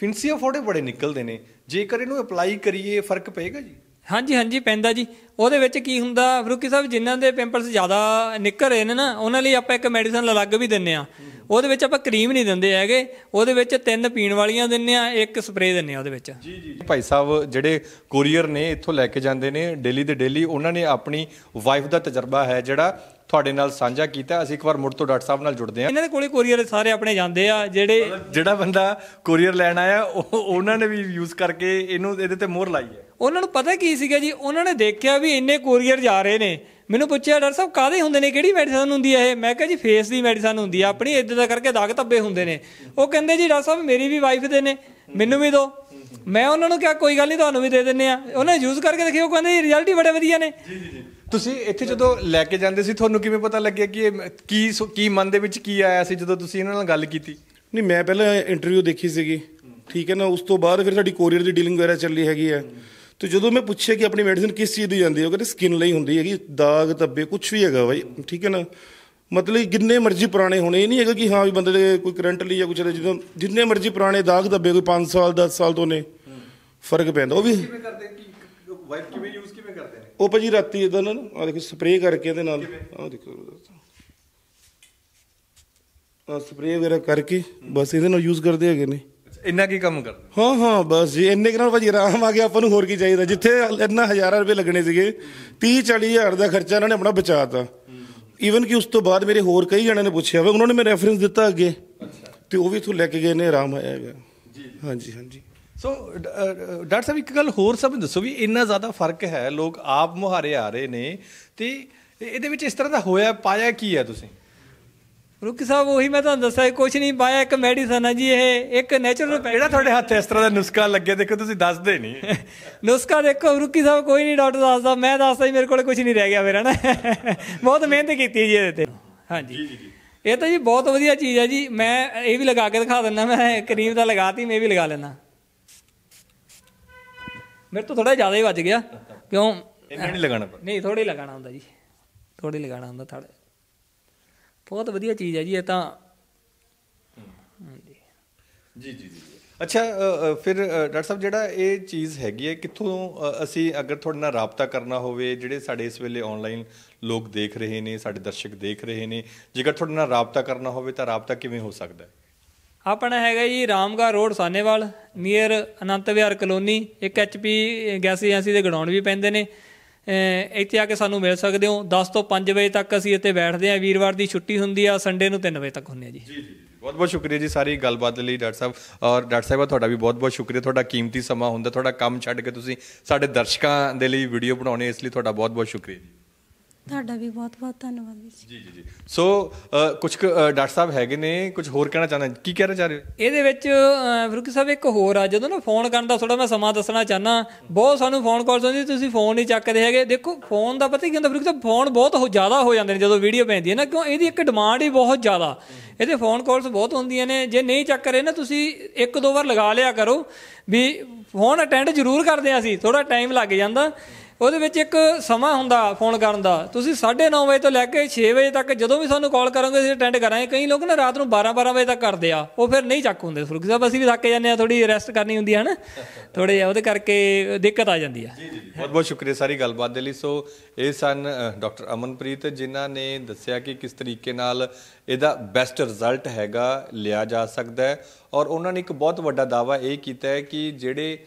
ਫਿੰਸੀ ਅਫੋਰਡੇ ਬੜੇ ਨਿਕਲਦੇ ਨੇ ਜੇਕਰ ਇਹਨੂੰ ਅਪਲਾਈ ਕਰੀਏ ਫਰਕ ਪਏਗਾ ਜੀ ਹਾਂਜੀ ਹਾਂਜੀ ਪੈਂਦਾ ਜੀ ਉਹਦੇ ਵਿੱਚ ਕੀ ਹੁੰਦਾ ਫਰੂਕੀ ਸਾਹਿਬ ਜਿਨ੍ਹਾਂ ਦੇ ਪਿੰਪਲਸ ਜ਼ਿਆਦਾ ਨਿਕਲ ਰਹੇ ਨੇ ਨਾ ਉਹਨਾਂ ਲਈ ਆਪਾਂ ਇੱਕ ਮੈਡੀਸਨ ਅਲੱਗ ਵੀ ਦਿੰਨੇ ਆ ਉਹਦੇ ਵਿੱਚ ਆਪਾਂ ਕਰੀਮ ਨਹੀਂ ਦਿੰਦੇ ਹੈਗੇ ਉਹਦੇ ਵਿੱਚ ਤਿੰਨ ਪੀਣ ਵਾਲੀਆਂ ਦਿੰਨੇ ਆ ਇੱਕ ਸਪਰੇਅ ਦਿੰਨੇ ਆ ਉਹਦੇ ਵਿੱਚ ਜੀ ਜੀ ਭਾਈ ਸਾਹਿਬ ਜਿਹੜੇ ਕੋਰੀਅਰ ਨੇ ਇੱਥੋਂ ਲੈ ਕੇ ਜਾਂਦੇ ਨੇ ਡੇਲੀ ਦੇ ਡੇਲੀ ਉਹਨਾਂ ਨੇ ਆਪਣੀ ਵਾਈਫ ਦਾ ਤਜਰਬਾ ਹੈ ਜਿਹੜਾ ਤੁਹਾਡੇ ਨਾਲ ਸਾਂਝਾ ਕੀਤਾ ਅਸੀਂ ਇੱਕ ਵਾਰ ਮੁੜ ਤੋਂ ਡਾਕਟਰ ਸਾਹਿਬ ਨਾਲ ਜੁੜਦੇ ਹਾਂ ਇਹਨਾਂ ਦੇ ਕੋਲੇ ਕੋਰੀਅਰ ਸਾਰੇ ਆਪਣੇ ਜਾਂਦੇ ਆ ਜਿਹੜੇ ਜਿਹੜਾ ਬੰਦਾ ਕੋਰੀਅਰ ਲੈਣ ਆਇਆ ਉਹ ਉਹਨਾਂ ਨੇ ਵੀ ਯੂਜ਼ ਕਰਕੇ ਇਹਨੂੰ ਇਹਦੇ ਤੇ ਮੋਹਰ ਲਾਈ ਹੈ ਉਹਨਾਂ ਨੂੰ ਪਤਾ ਕੀ ਸੀਗਾ ਜੀ ਉਹਨਾਂ ਨੇ ਦੇਖਿਆ ਵੀ ਇੰਨੇ ਕੋਰੀਅਰ ਜਾ ਰਹੇ ਨੇ ਮੈਨੂੰ ਪੁੱਛਿਆ ਡਾਕਟਰ ਸਾਹਿਬ ਕਾਦੇ ਹੁੰਦੇ ਨੇ ਕਿਹੜੀ ਮੈਡੀਸਨ ਹੁੰਦੀ ਹੈ ਇਹ ਮੈਂ ਕਿਹਾ ਜੀ ਫੇਸ ਦੀ ਮੈਡੀਸਨ ਹੁੰਦੀ ਆ ਆਪਣੀ ਇਦਾਂ ਦਾ ਕਰਕੇ ਦਾਗ ਧੱਬੇ ਹੁੰਦੇ ਨੇ ਉਹ ਕਹਿੰਦੇ ਜੀ ਡਾਕਟਰ ਸਾਹਿਬ ਮੇਰੀ ਵੀ ਵਾਈਫ ਦੇ ਨੇ ਮੈਨੂੰ ਵੀ ਦਿਓ ਮੈਂ ਉਹਨਾਂ ਨੂੰ ਕਿਹਾ ਕੋਈ ਗੱਲ ਨਹੀਂ ਤੁਹਾਨੂੰ ਵੀ ਦੇ ਦਿੰਨੇ ਆ ਉਹਨਾਂ ਨੇ ਯੂਜ਼ ਕਰਕੇ ਦੇਖਿਓ ਕਹਿੰਦੇ ਰਿਜ਼ਲਟ ਹੀ ਬੜੇ ਵਧੀਆ ਨੇ ਜੀ ਜੀ ਜੀ ਤੁਸੀਂ ਇੱਥੇ ਜਦੋਂ ਲੈ ਕੇ ਜਾਂਦੇ ਸੀ ਤੁਹਾਨੂੰ ਕਿਵੇਂ ਪਤਾ ਲੱਗਿਆ ਕਿ ਇਹ ਕੀ ਕੀ ਮਨ ਦੇ ਵਿੱਚ ਕੀ ਆਇਆ ਸੀ ਜਦੋਂ ਤੁਸੀਂ ਇਹਨਾਂ ਨਾਲ ਗੱਲ ਕੀਤੀ ਨਹੀਂ ਮੈਂ ਪਹਿਲਾਂ ਇੰਟਰਵਿਊ ਦੇਖੀ ਸੀਗੀ ਠੀਕ ਹੈ ਨਾ ਉਸ ਤੋਂ ਬਾਅਦ ਫਿਰ ਸਾਡੀ ਕੋਰੀਅਰ ਦੀ ਡੀਲਿੰਗ ਵਗੈਰਾ ਚੱਲੀ ਹੈਗੀ ਹੈ ਤੇ ਜਦੋਂ ਮੈਂ ਪੁੱਛਿਆ ਕਿ ਆਪਣੀ ਮੈਡੀਸਿਨ ਕਿਸ ਚੀਜ਼ ਦੀ ਜਾਂਦੀ ਹੈ ਉਹ ਕਹਿੰਦੇ ਸਕਿਨ ਲਈ ਹੁੰਦੀ ਹੈਗੀ ਦਾਗ ਧੱਬੇ ਕੁਝ ਵੀ ਹੈਗਾ ਬਾਈ ਠੀਕ ਹੈ ਨਾ ਮਤਲਬ ਜਿੰਨੇ ਮਰਜ਼ੀ ਪੁਰਾਣੇ ਹੋਣੇ ਇਹ ਨਹੀਂ ਹੈਗਾ ਕਿ ਹਾਂ ਵੀ ਬੰਦੇ ਦੇ ਕੋਈ ਕਰੰਟਲੀ ਜਾਂ ਕੁਝ ਜਦੋਂ ਜਿੰਨੇ ਮਰਜ਼ੀ ਪੁਰਾਣੇ ਦਾਗ ਧੱਬੇ ਕੋਈ 5 ਸਾਲ 10 ਸਾਲ ਤੋਂ ਨੇ ਫਰਕ ਪੈਂਦਾ ਉਹ ਵੀ ਕਿਵੇਂ ਕਰਦੇ ਵਾਈਪ ਕਿਵੇਂ ਯੂਜ਼ ਕਿਵੇਂ ਕਰਦੇ ਨੇ ਉਹ ਭਾਜੀ ਰਾਤੀ ਇਦਾਂ ਨਾ ਆ ਦੇਖੋ ਸਪਰੇਅ ਕਰਕੇ ਇਹਦੇ ਨਾਲ ਆ ਦੇਖੋ ਆ ਸਪਰੇਅ ਵਗੈਰਾ ਕਰਕੇ ਬਸ ਇਹਦੇ ਨਾਲ ਯੂਜ਼ ਕਰਦੇ ਹੈਗੇ ਨੇ ਇੰਨਾ ਕੀ ਕੰਮ ਕਰਦੇ ਹਾਂ ਹਾਂ ਬਸ ਜੀ ਇੰਨੇ ਕਿ ਨਾਲ ਭਾਜੀ ਆਰਾਮ ਆ ਗਿਆ ਆਪਾਂ ਨੂੰ ਹੋਰ ਕੀ ਚਾਹੀਦਾ ਜਿੱਥੇ ਇੰਨਾ ਹਜ਼ਾਰਾਂ ਰੁਪਏ ਲੱਗਣੇ ਸੀਗੇ 30 40 ਹਜ਼ਾਰ ਦਾ ਖਰਚਾ ਇਹਨਾਂ ਨੇ ਆਪਣਾ ਬਚਾਤਾ ਈਵਨ ਕਿ ਉਸ ਤੋਂ ਬਾਅਦ ਮੇਰੇ ਹੋਰ ਕਈ ਜਣਿਆਂ ਨੇ ਪੁੱਛਿਆ ਵੇ ਉਹਨਾਂ ਨੇ ਮੈਨੂੰ ਰੈਫਰੈਂਸ ਦਿੱਤਾ ਅੱਗੇ ਤੇ ਉਹ ਵੀ ਇਥੋਂ ਲੈ ਕੇ ਗਏ ਨੇ ਆਰਾਮ ਆਇਆ ਹੈਗਾ ਜੀ ਹਾਂਜੀ ਹਾਂਜੀ ਸੋ ਡਾਕਟਰ ਸਾਹਿਬ ਇੱਕ ਗੱਲ ਹੋਰ ਸਮਝ ਦੱਸੋ ਵੀ ਇੰਨਾ ਜ਼ਿਆਦਾ ਫਰਕ ਹੈ ਲੋਕ ਆਪ ਮੁਹਾਰੇ ਆ ਰਹੇ ਨੇ ਤੇ ਇਹਦੇ ਵਿੱਚ ਇਸ ਤਰ੍ਹਾਂ ਦਾ ਹੋਇਆ ਪਾਇਆ ਕੀ ਹੈ ਤੁਸੀਂ ਰੁਕੀ ਸਾਹਿਬ ਉਹੀ ਮੈਂ ਤੁਹਾਨੂੰ ਦੱਸਿਆ ਕੁਝ ਨਹੀਂ ਪਾਇਆ ਇੱਕ ਮੈਡੀਸਨ ਆ ਜੀ ਇਹ ਇੱਕ ਨੇਚਰਲ ਜਿਹੜਾ ਤੁਹਾਡੇ ਹੱਥ ਇਸ ਤਰ੍ਹਾਂ ਦਾ ਨੁਸਖਾ ਲੱਗੇ ਦੇਖੋ ਤੁਸੀਂ ਦੱਸਦੇ ਨਹੀਂ ਨੁਸਖਾ ਦੇਖੋ ਰੁਕੀ ਸਾਹਿਬ ਕੋਈ ਨਹੀਂ ਡਾਕਟਰ ਦੱਸਦਾ ਮੈਂ ਦੱਸਦਾ ਜੀ ਮੇਰੇ ਕੋਲ ਕੁਝ ਨਹੀਂ ਰਹਿ ਗਿਆ ਮੇਰਾ ਨਾ ਬਹੁਤ ਮਿਹਨਤ ਕੀਤੀ ਜੀ ਇਹਦੇ ਤੇ ਹਾਂਜੀ ਜੀ ਜੀ ਇਹ ਤਾਂ ਜੀ ਬਹੁਤ ਵਧੀਆ ਚੀਜ਼ ਹੈ ਜੀ ਮੈਂ ਇਹ ਵੀ ਲਗਾ ਕੇ ਦਿਖਾ ਦਿੰਦਾ ਮੈਂ ਕਰੀਮ ਦਾ ਲਗਾਤੀ ਮੈਂ ਵੀ ਲਗਾ ਲੈਣਾ ਮੇਰੇ ਤੋਂ ਥੋੜਾ ਜ਼ਿਆਦਾ ਹੀ ਵੱਜ ਗਿਆ ਕਿਉਂ ਇੰਨਾ ਨਹੀਂ ਲਗਾਣਾ ਨਹੀਂ ਥੋੜੀ ਲਗਾਣਾ ਹੁੰਦਾ ਜੀ ਥੋੜੀ ਲਗਾਣਾ ਹੁੰਦਾ ਥੜ ਬਹੁਤ ਵਧੀਆ ਚੀਜ਼ ਹੈ ਜੀ ਇਹ ਤਾਂ ਜੀ ਜੀ ਜੀ ਅੱਛਾ ਫਿਰ ਡਾਕਟਰ ਸਾਹਿਬ ਜਿਹੜਾ ਇਹ ਚੀਜ਼ ਹੈਗੀ ਹੈ ਕਿੱਥੋਂ ਅਸੀਂ ਅਗਰ ਤੁਹਾਡੇ ਨਾਲ ਰਾਬਤਾ ਕਰਨਾ ਹੋਵੇ ਜਿਹੜੇ ਸਾਡੇ ਇਸ ਵੇਲੇ ਆਨਲਾਈਨ ਲੋਕ ਦੇਖ ਰਹੇ ਨੇ ਸਾਡੇ ਦਰਸ਼ਕ ਦੇਖ ਰਹੇ ਨੇ ਜੇਕਰ ਤੁਹਾਡੇ ਨਾਲ ਰਾਬਤਾ ਕਰਨਾ ਹੋਵੇ ਤਾਂ ਰਾਬਤਾ ਕਿਵੇਂ ਹੋ ਸਕਦਾ ਹੈ ਆਪਣਾ ਹੈਗਾ ਜੀ Ramga road Sahnewal near Anant Vihar colony ਇੱਕ ਐਚਪੀ ਗੈਸ ਏਜੰਸੀ ਦੇ ਗਡਾਉਣ ਵੀ ਪੈਂਦੇ ਨੇ ਇੱਥੇ ਆ ਕੇ ਸਾਨੂੰ ਮਿਲ ਸਕਦੇ ਹੋ 10 ਤੋਂ 5 ਵਜੇ ਤੱਕ ਅਸੀਂ ਇੱਥੇ ਬੈਠਦੇ ਆ ਵੀਰਵਾਰ ਦੀ ਛੁੱਟੀ ਹੁੰਦੀ ਆ ਸੰਡੇ ਨੂੰ 3 ਵਜੇ ਤੱਕ ਹੁੰਦੇ ਆ ਜੀ ਜੀ ਜੀ ਬਹੁਤ ਬਹੁਤ ਸ਼ੁਕਰੀਆ ਜੀ ਸਾਰੀ ਗੱਲਬਾਤ ਲਈ ਡਾਕਟਰ ਸਾਹਿਬ ਔਰ ਡਾਕਟਰ ਸਾਹਿਬਾ ਤੁਹਾਡਾ ਵੀ ਬਹੁਤ ਬਹੁਤ ਸ਼ੁਕਰੀਆ ਤੁਹਾਡਾ ਕੀਮਤੀ ਸਮਾਂ ਹੁੰਦਾ ਤੁਹਾਡਾ ਕੰਮ ਛੱਡ ਕੇ ਤੁਸੀਂ ਸਾਡੇ ਦਰਸ਼ਕਾਂ ਦੇ ਲਈ ਵੀਡੀਓ ਬਣਾਉਣੇ ਇਸ ਲਈ ਤੁਹਾਡਾ ਬਹੁਤ ਬਹੁਤ ਸ਼ੁਕਰੀਆ ਜੀ ਤੁਹਾਡਾ ਵੀ ਬਹੁਤ ਬਹੁਤ ਧੰਨਵਾਦ ਜੀ ਜੀ ਜੀ ਸੋ ਕੁਝ ਡਾਕਟਰ ਸਾਹਿਬ ਹੈਗੇ ਨੇ ਕੁਝ ਹੋਰ ਕਹਿਣਾ ਚਾਹੁੰਦੇ ਕੀ ਕਹਿਣਾ ਚਾਹ ਰਹੇ ਹੋ ਇਹਦੇ ਵਿੱਚ ਫਰੂਕ ਸਾਹਿਬ ਇੱਕ ਹੋਰ ਆ ਜਦੋਂ ਨਾ ਫੋਨ ਕਰਨ ਦਾ ਥੋੜਾ ਮੈਂ ਸਮਾਂ ਦੱਸਣਾ ਚਾਹਨਾ ਬਹੁਤ ਸਾਨੂੰ ਫੋਨ ਕਾਲਸ ਸੁਣਦੇ ਤੁਸੀਂ ਫੋਨ ਨਹੀਂ ਚੱਕਦੇ ਹੈਗੇ ਦੇਖੋ ਫੋਨ ਦਾ ਪਤਾ ਕੀ ਹੁੰਦਾ ਫਰੂਕ ਸਾਹਿਬ ਫੋਨ ਬਹੁਤ ਜ਼ਿਆਦਾ ਹੋ ਜਾਂਦੇ ਨੇ ਜਦੋਂ ਵੀਡੀਓ ਪੈਂਦੀ ਹੈ ਨਾ ਕਿਉਂ ਇਹਦੀ ਇੱਕ ਡਿਮਾਂਡ ਹੀ ਬਹੁਤ ਜ਼ਿਆਦਾ ਇਹਦੇ ਫੋਨ ਕਾਲਸ ਬਹੁਤ ਹੁੰਦੀਆਂ ਨੇ ਜੇ ਨਹੀਂ ਚੱਕ ਰਹੇ ਨਾ ਤੁਸੀਂ ਇੱਕ ਦੋ ਵਾਰ ਲਗਾ ਲਿਆ ਕਰੋ ਵੀ ਫੋਨ ਅਟੈਂਡ ਜ਼ਰੂਰ ਕਰਦੇ ਆ ਅਸੀਂ ਥੋੜਾ ਟਾਈਮ ਲੱਗ ਜਾਂਦਾ ਉਹਦੇ ਵਿੱਚ ਇੱਕ ਸਮਾਂ ਹੁੰਦਾ ਫੋਨ ਕਰਨ ਦਾ ਤੁਸੀਂ 9:30 ਵਜੇ ਤੋਂ ਲੈ ਕੇ 6 ਵਜੇ ਤੱਕ ਜਦੋਂ ਵੀ ਸਾਨੂੰ ਕਾਲ ਕਰੋਗੇ ਅਸੀਂ ਅਟੈਂਡ ਕਰਾਂਗੇ ਕਈ ਲੋਕ ਨਾ ਰਾਤ ਨੂੰ 12-12 ਵਜੇ ਤੱਕ ਕਰਦੇ ਆ ਉਹ ਫਿਰ ਨਹੀਂ ਚੱਕ ਹੁੰਦੇ ਸੁਰਖੀ ਸਾਹਿਬ ਅਸੀਂ ਵੀ ਥੱਕ ਜਾਂਦੇ ਆ ਥੋੜੀ ਰੈਸਟ ਕਰਨੀ ਹੁੰਦੀ ਹੈ ਨਾ ਥੋੜੇ ਜਿਹਾ ਉਹਦੇ ਕਰਕੇ ਦਿੱਕਤ ਆ ਜਾਂਦੀ ਆ ਜੀ ਜੀ ਬਹੁਤ ਬਹੁਤ ਸ਼ੁਕਰੀਆ ਸਾਰੀ ਗੱਲਬਾਤ ਦੇ ਲਈ ਸੋ ਇਹ ਸਨ ਡਾਕਟਰ ਅਮਨਪ੍ਰੀਤ ਜਿਨ੍ਹਾਂ ਨੇ ਦੱਸਿਆ ਕਿ ਕਿਸ ਤਰੀਕੇ ਨਾਲ ਇਹਦਾ ਬੈਸਟ ਰਿਜ਼ਲਟ ਹੈਗਾ ਲਿਆ ਜਾ ਸਕਦਾ ਹੈ ਔਰ ਉਹਨਾਂ ਨੇ ਇੱਕ ਬਹੁਤ ਵੱਡਾ ਦਾਵਾ ਇਹ ਕੀਤਾ ਹੈ ਕਿ ਜਿਹੜੇ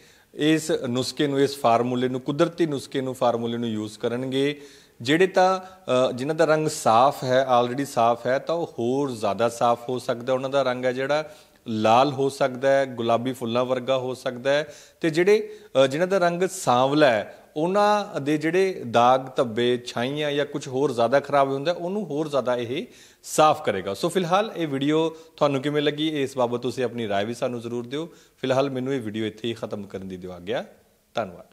ਇਸ ਨੁਸਖੇ ਨੂੰ ਇਸ ਫਾਰਮੂਲੇ ਨੂੰ ਕੁਦਰਤੀ ਨੁਸਖੇ ਨੂੰ ਫਾਰਮੂਲੇ ਨੂੰ ਯੂਜ਼ ਕਰਨਗੇ ਜਿਹੜੇ ਤਾਂ ਜਿਨ੍ਹਾਂ ਦਾ ਰੰਗ ਸਾਫ਼ ਹੈ ਆਲਰੇਡੀ ਸਾਫ਼ ਹੈ ਤਾਂ ਉਹ ਹੋਰ ਜ਼ਿਆਦਾ ਸਾਫ਼ ਹੋ ਸਕਦਾ ਉਹਨਾਂ ਦਾ ਰੰਗ ਹੈ ਜਿਹੜਾ ਲਾਲ ਹੋ ਸਕਦਾ ਹੈ ਗੁਲਾਬੀ ਫੁੱਲਾਂ ਵਰਗਾ ਹੋ ਸਕਦਾ ਹੈ ਤੇ ਜਿਹੜੇ ਜਿਨ੍ਹਾਂ ਦਾ ਰੰਗ ਸਾਂਵਲਾ ਹੈ ਉਹਨਾਂ ਦੇ ਜਿਹੜੇ ਦਾਗ ਧੱਬੇ ਛਾਈਆਂ ਜਾਂ ਕੁਝ ਹੋਰ ਜ਼ਿਆਦਾ ਖਰਾਬ ਹੁੰਦਾ ਉਹਨੂੰ ਹੋਰ ਜ਼ਿਆਦਾ ਇਹ ਸਾਫ਼ ਕਰੇਗਾ ਸੋ ਫਿਲਹਾਲ ਇਹ ਵੀਡੀਓ ਤੁਹਾਨੂੰ ਕਿਵੇਂ ਲੱਗੀ ਇਸ ਬਾਬਤ ਤੁਸੀਂ ਆਪਣੀ رائے ਵੀ ਸਾਨੂੰ ਜ਼ਰੂਰ ਦਿਓ ਫਿਲਹਾਲ ਮੈਨੂੰ ਇਹ ਵੀਡੀਓ ਇੱਥੇ ਹੀ ਖਤਮ ਕਰਨ ਦੀ ਦਿਵਾ ਗਿਆ ਧੰਨਵਾਦ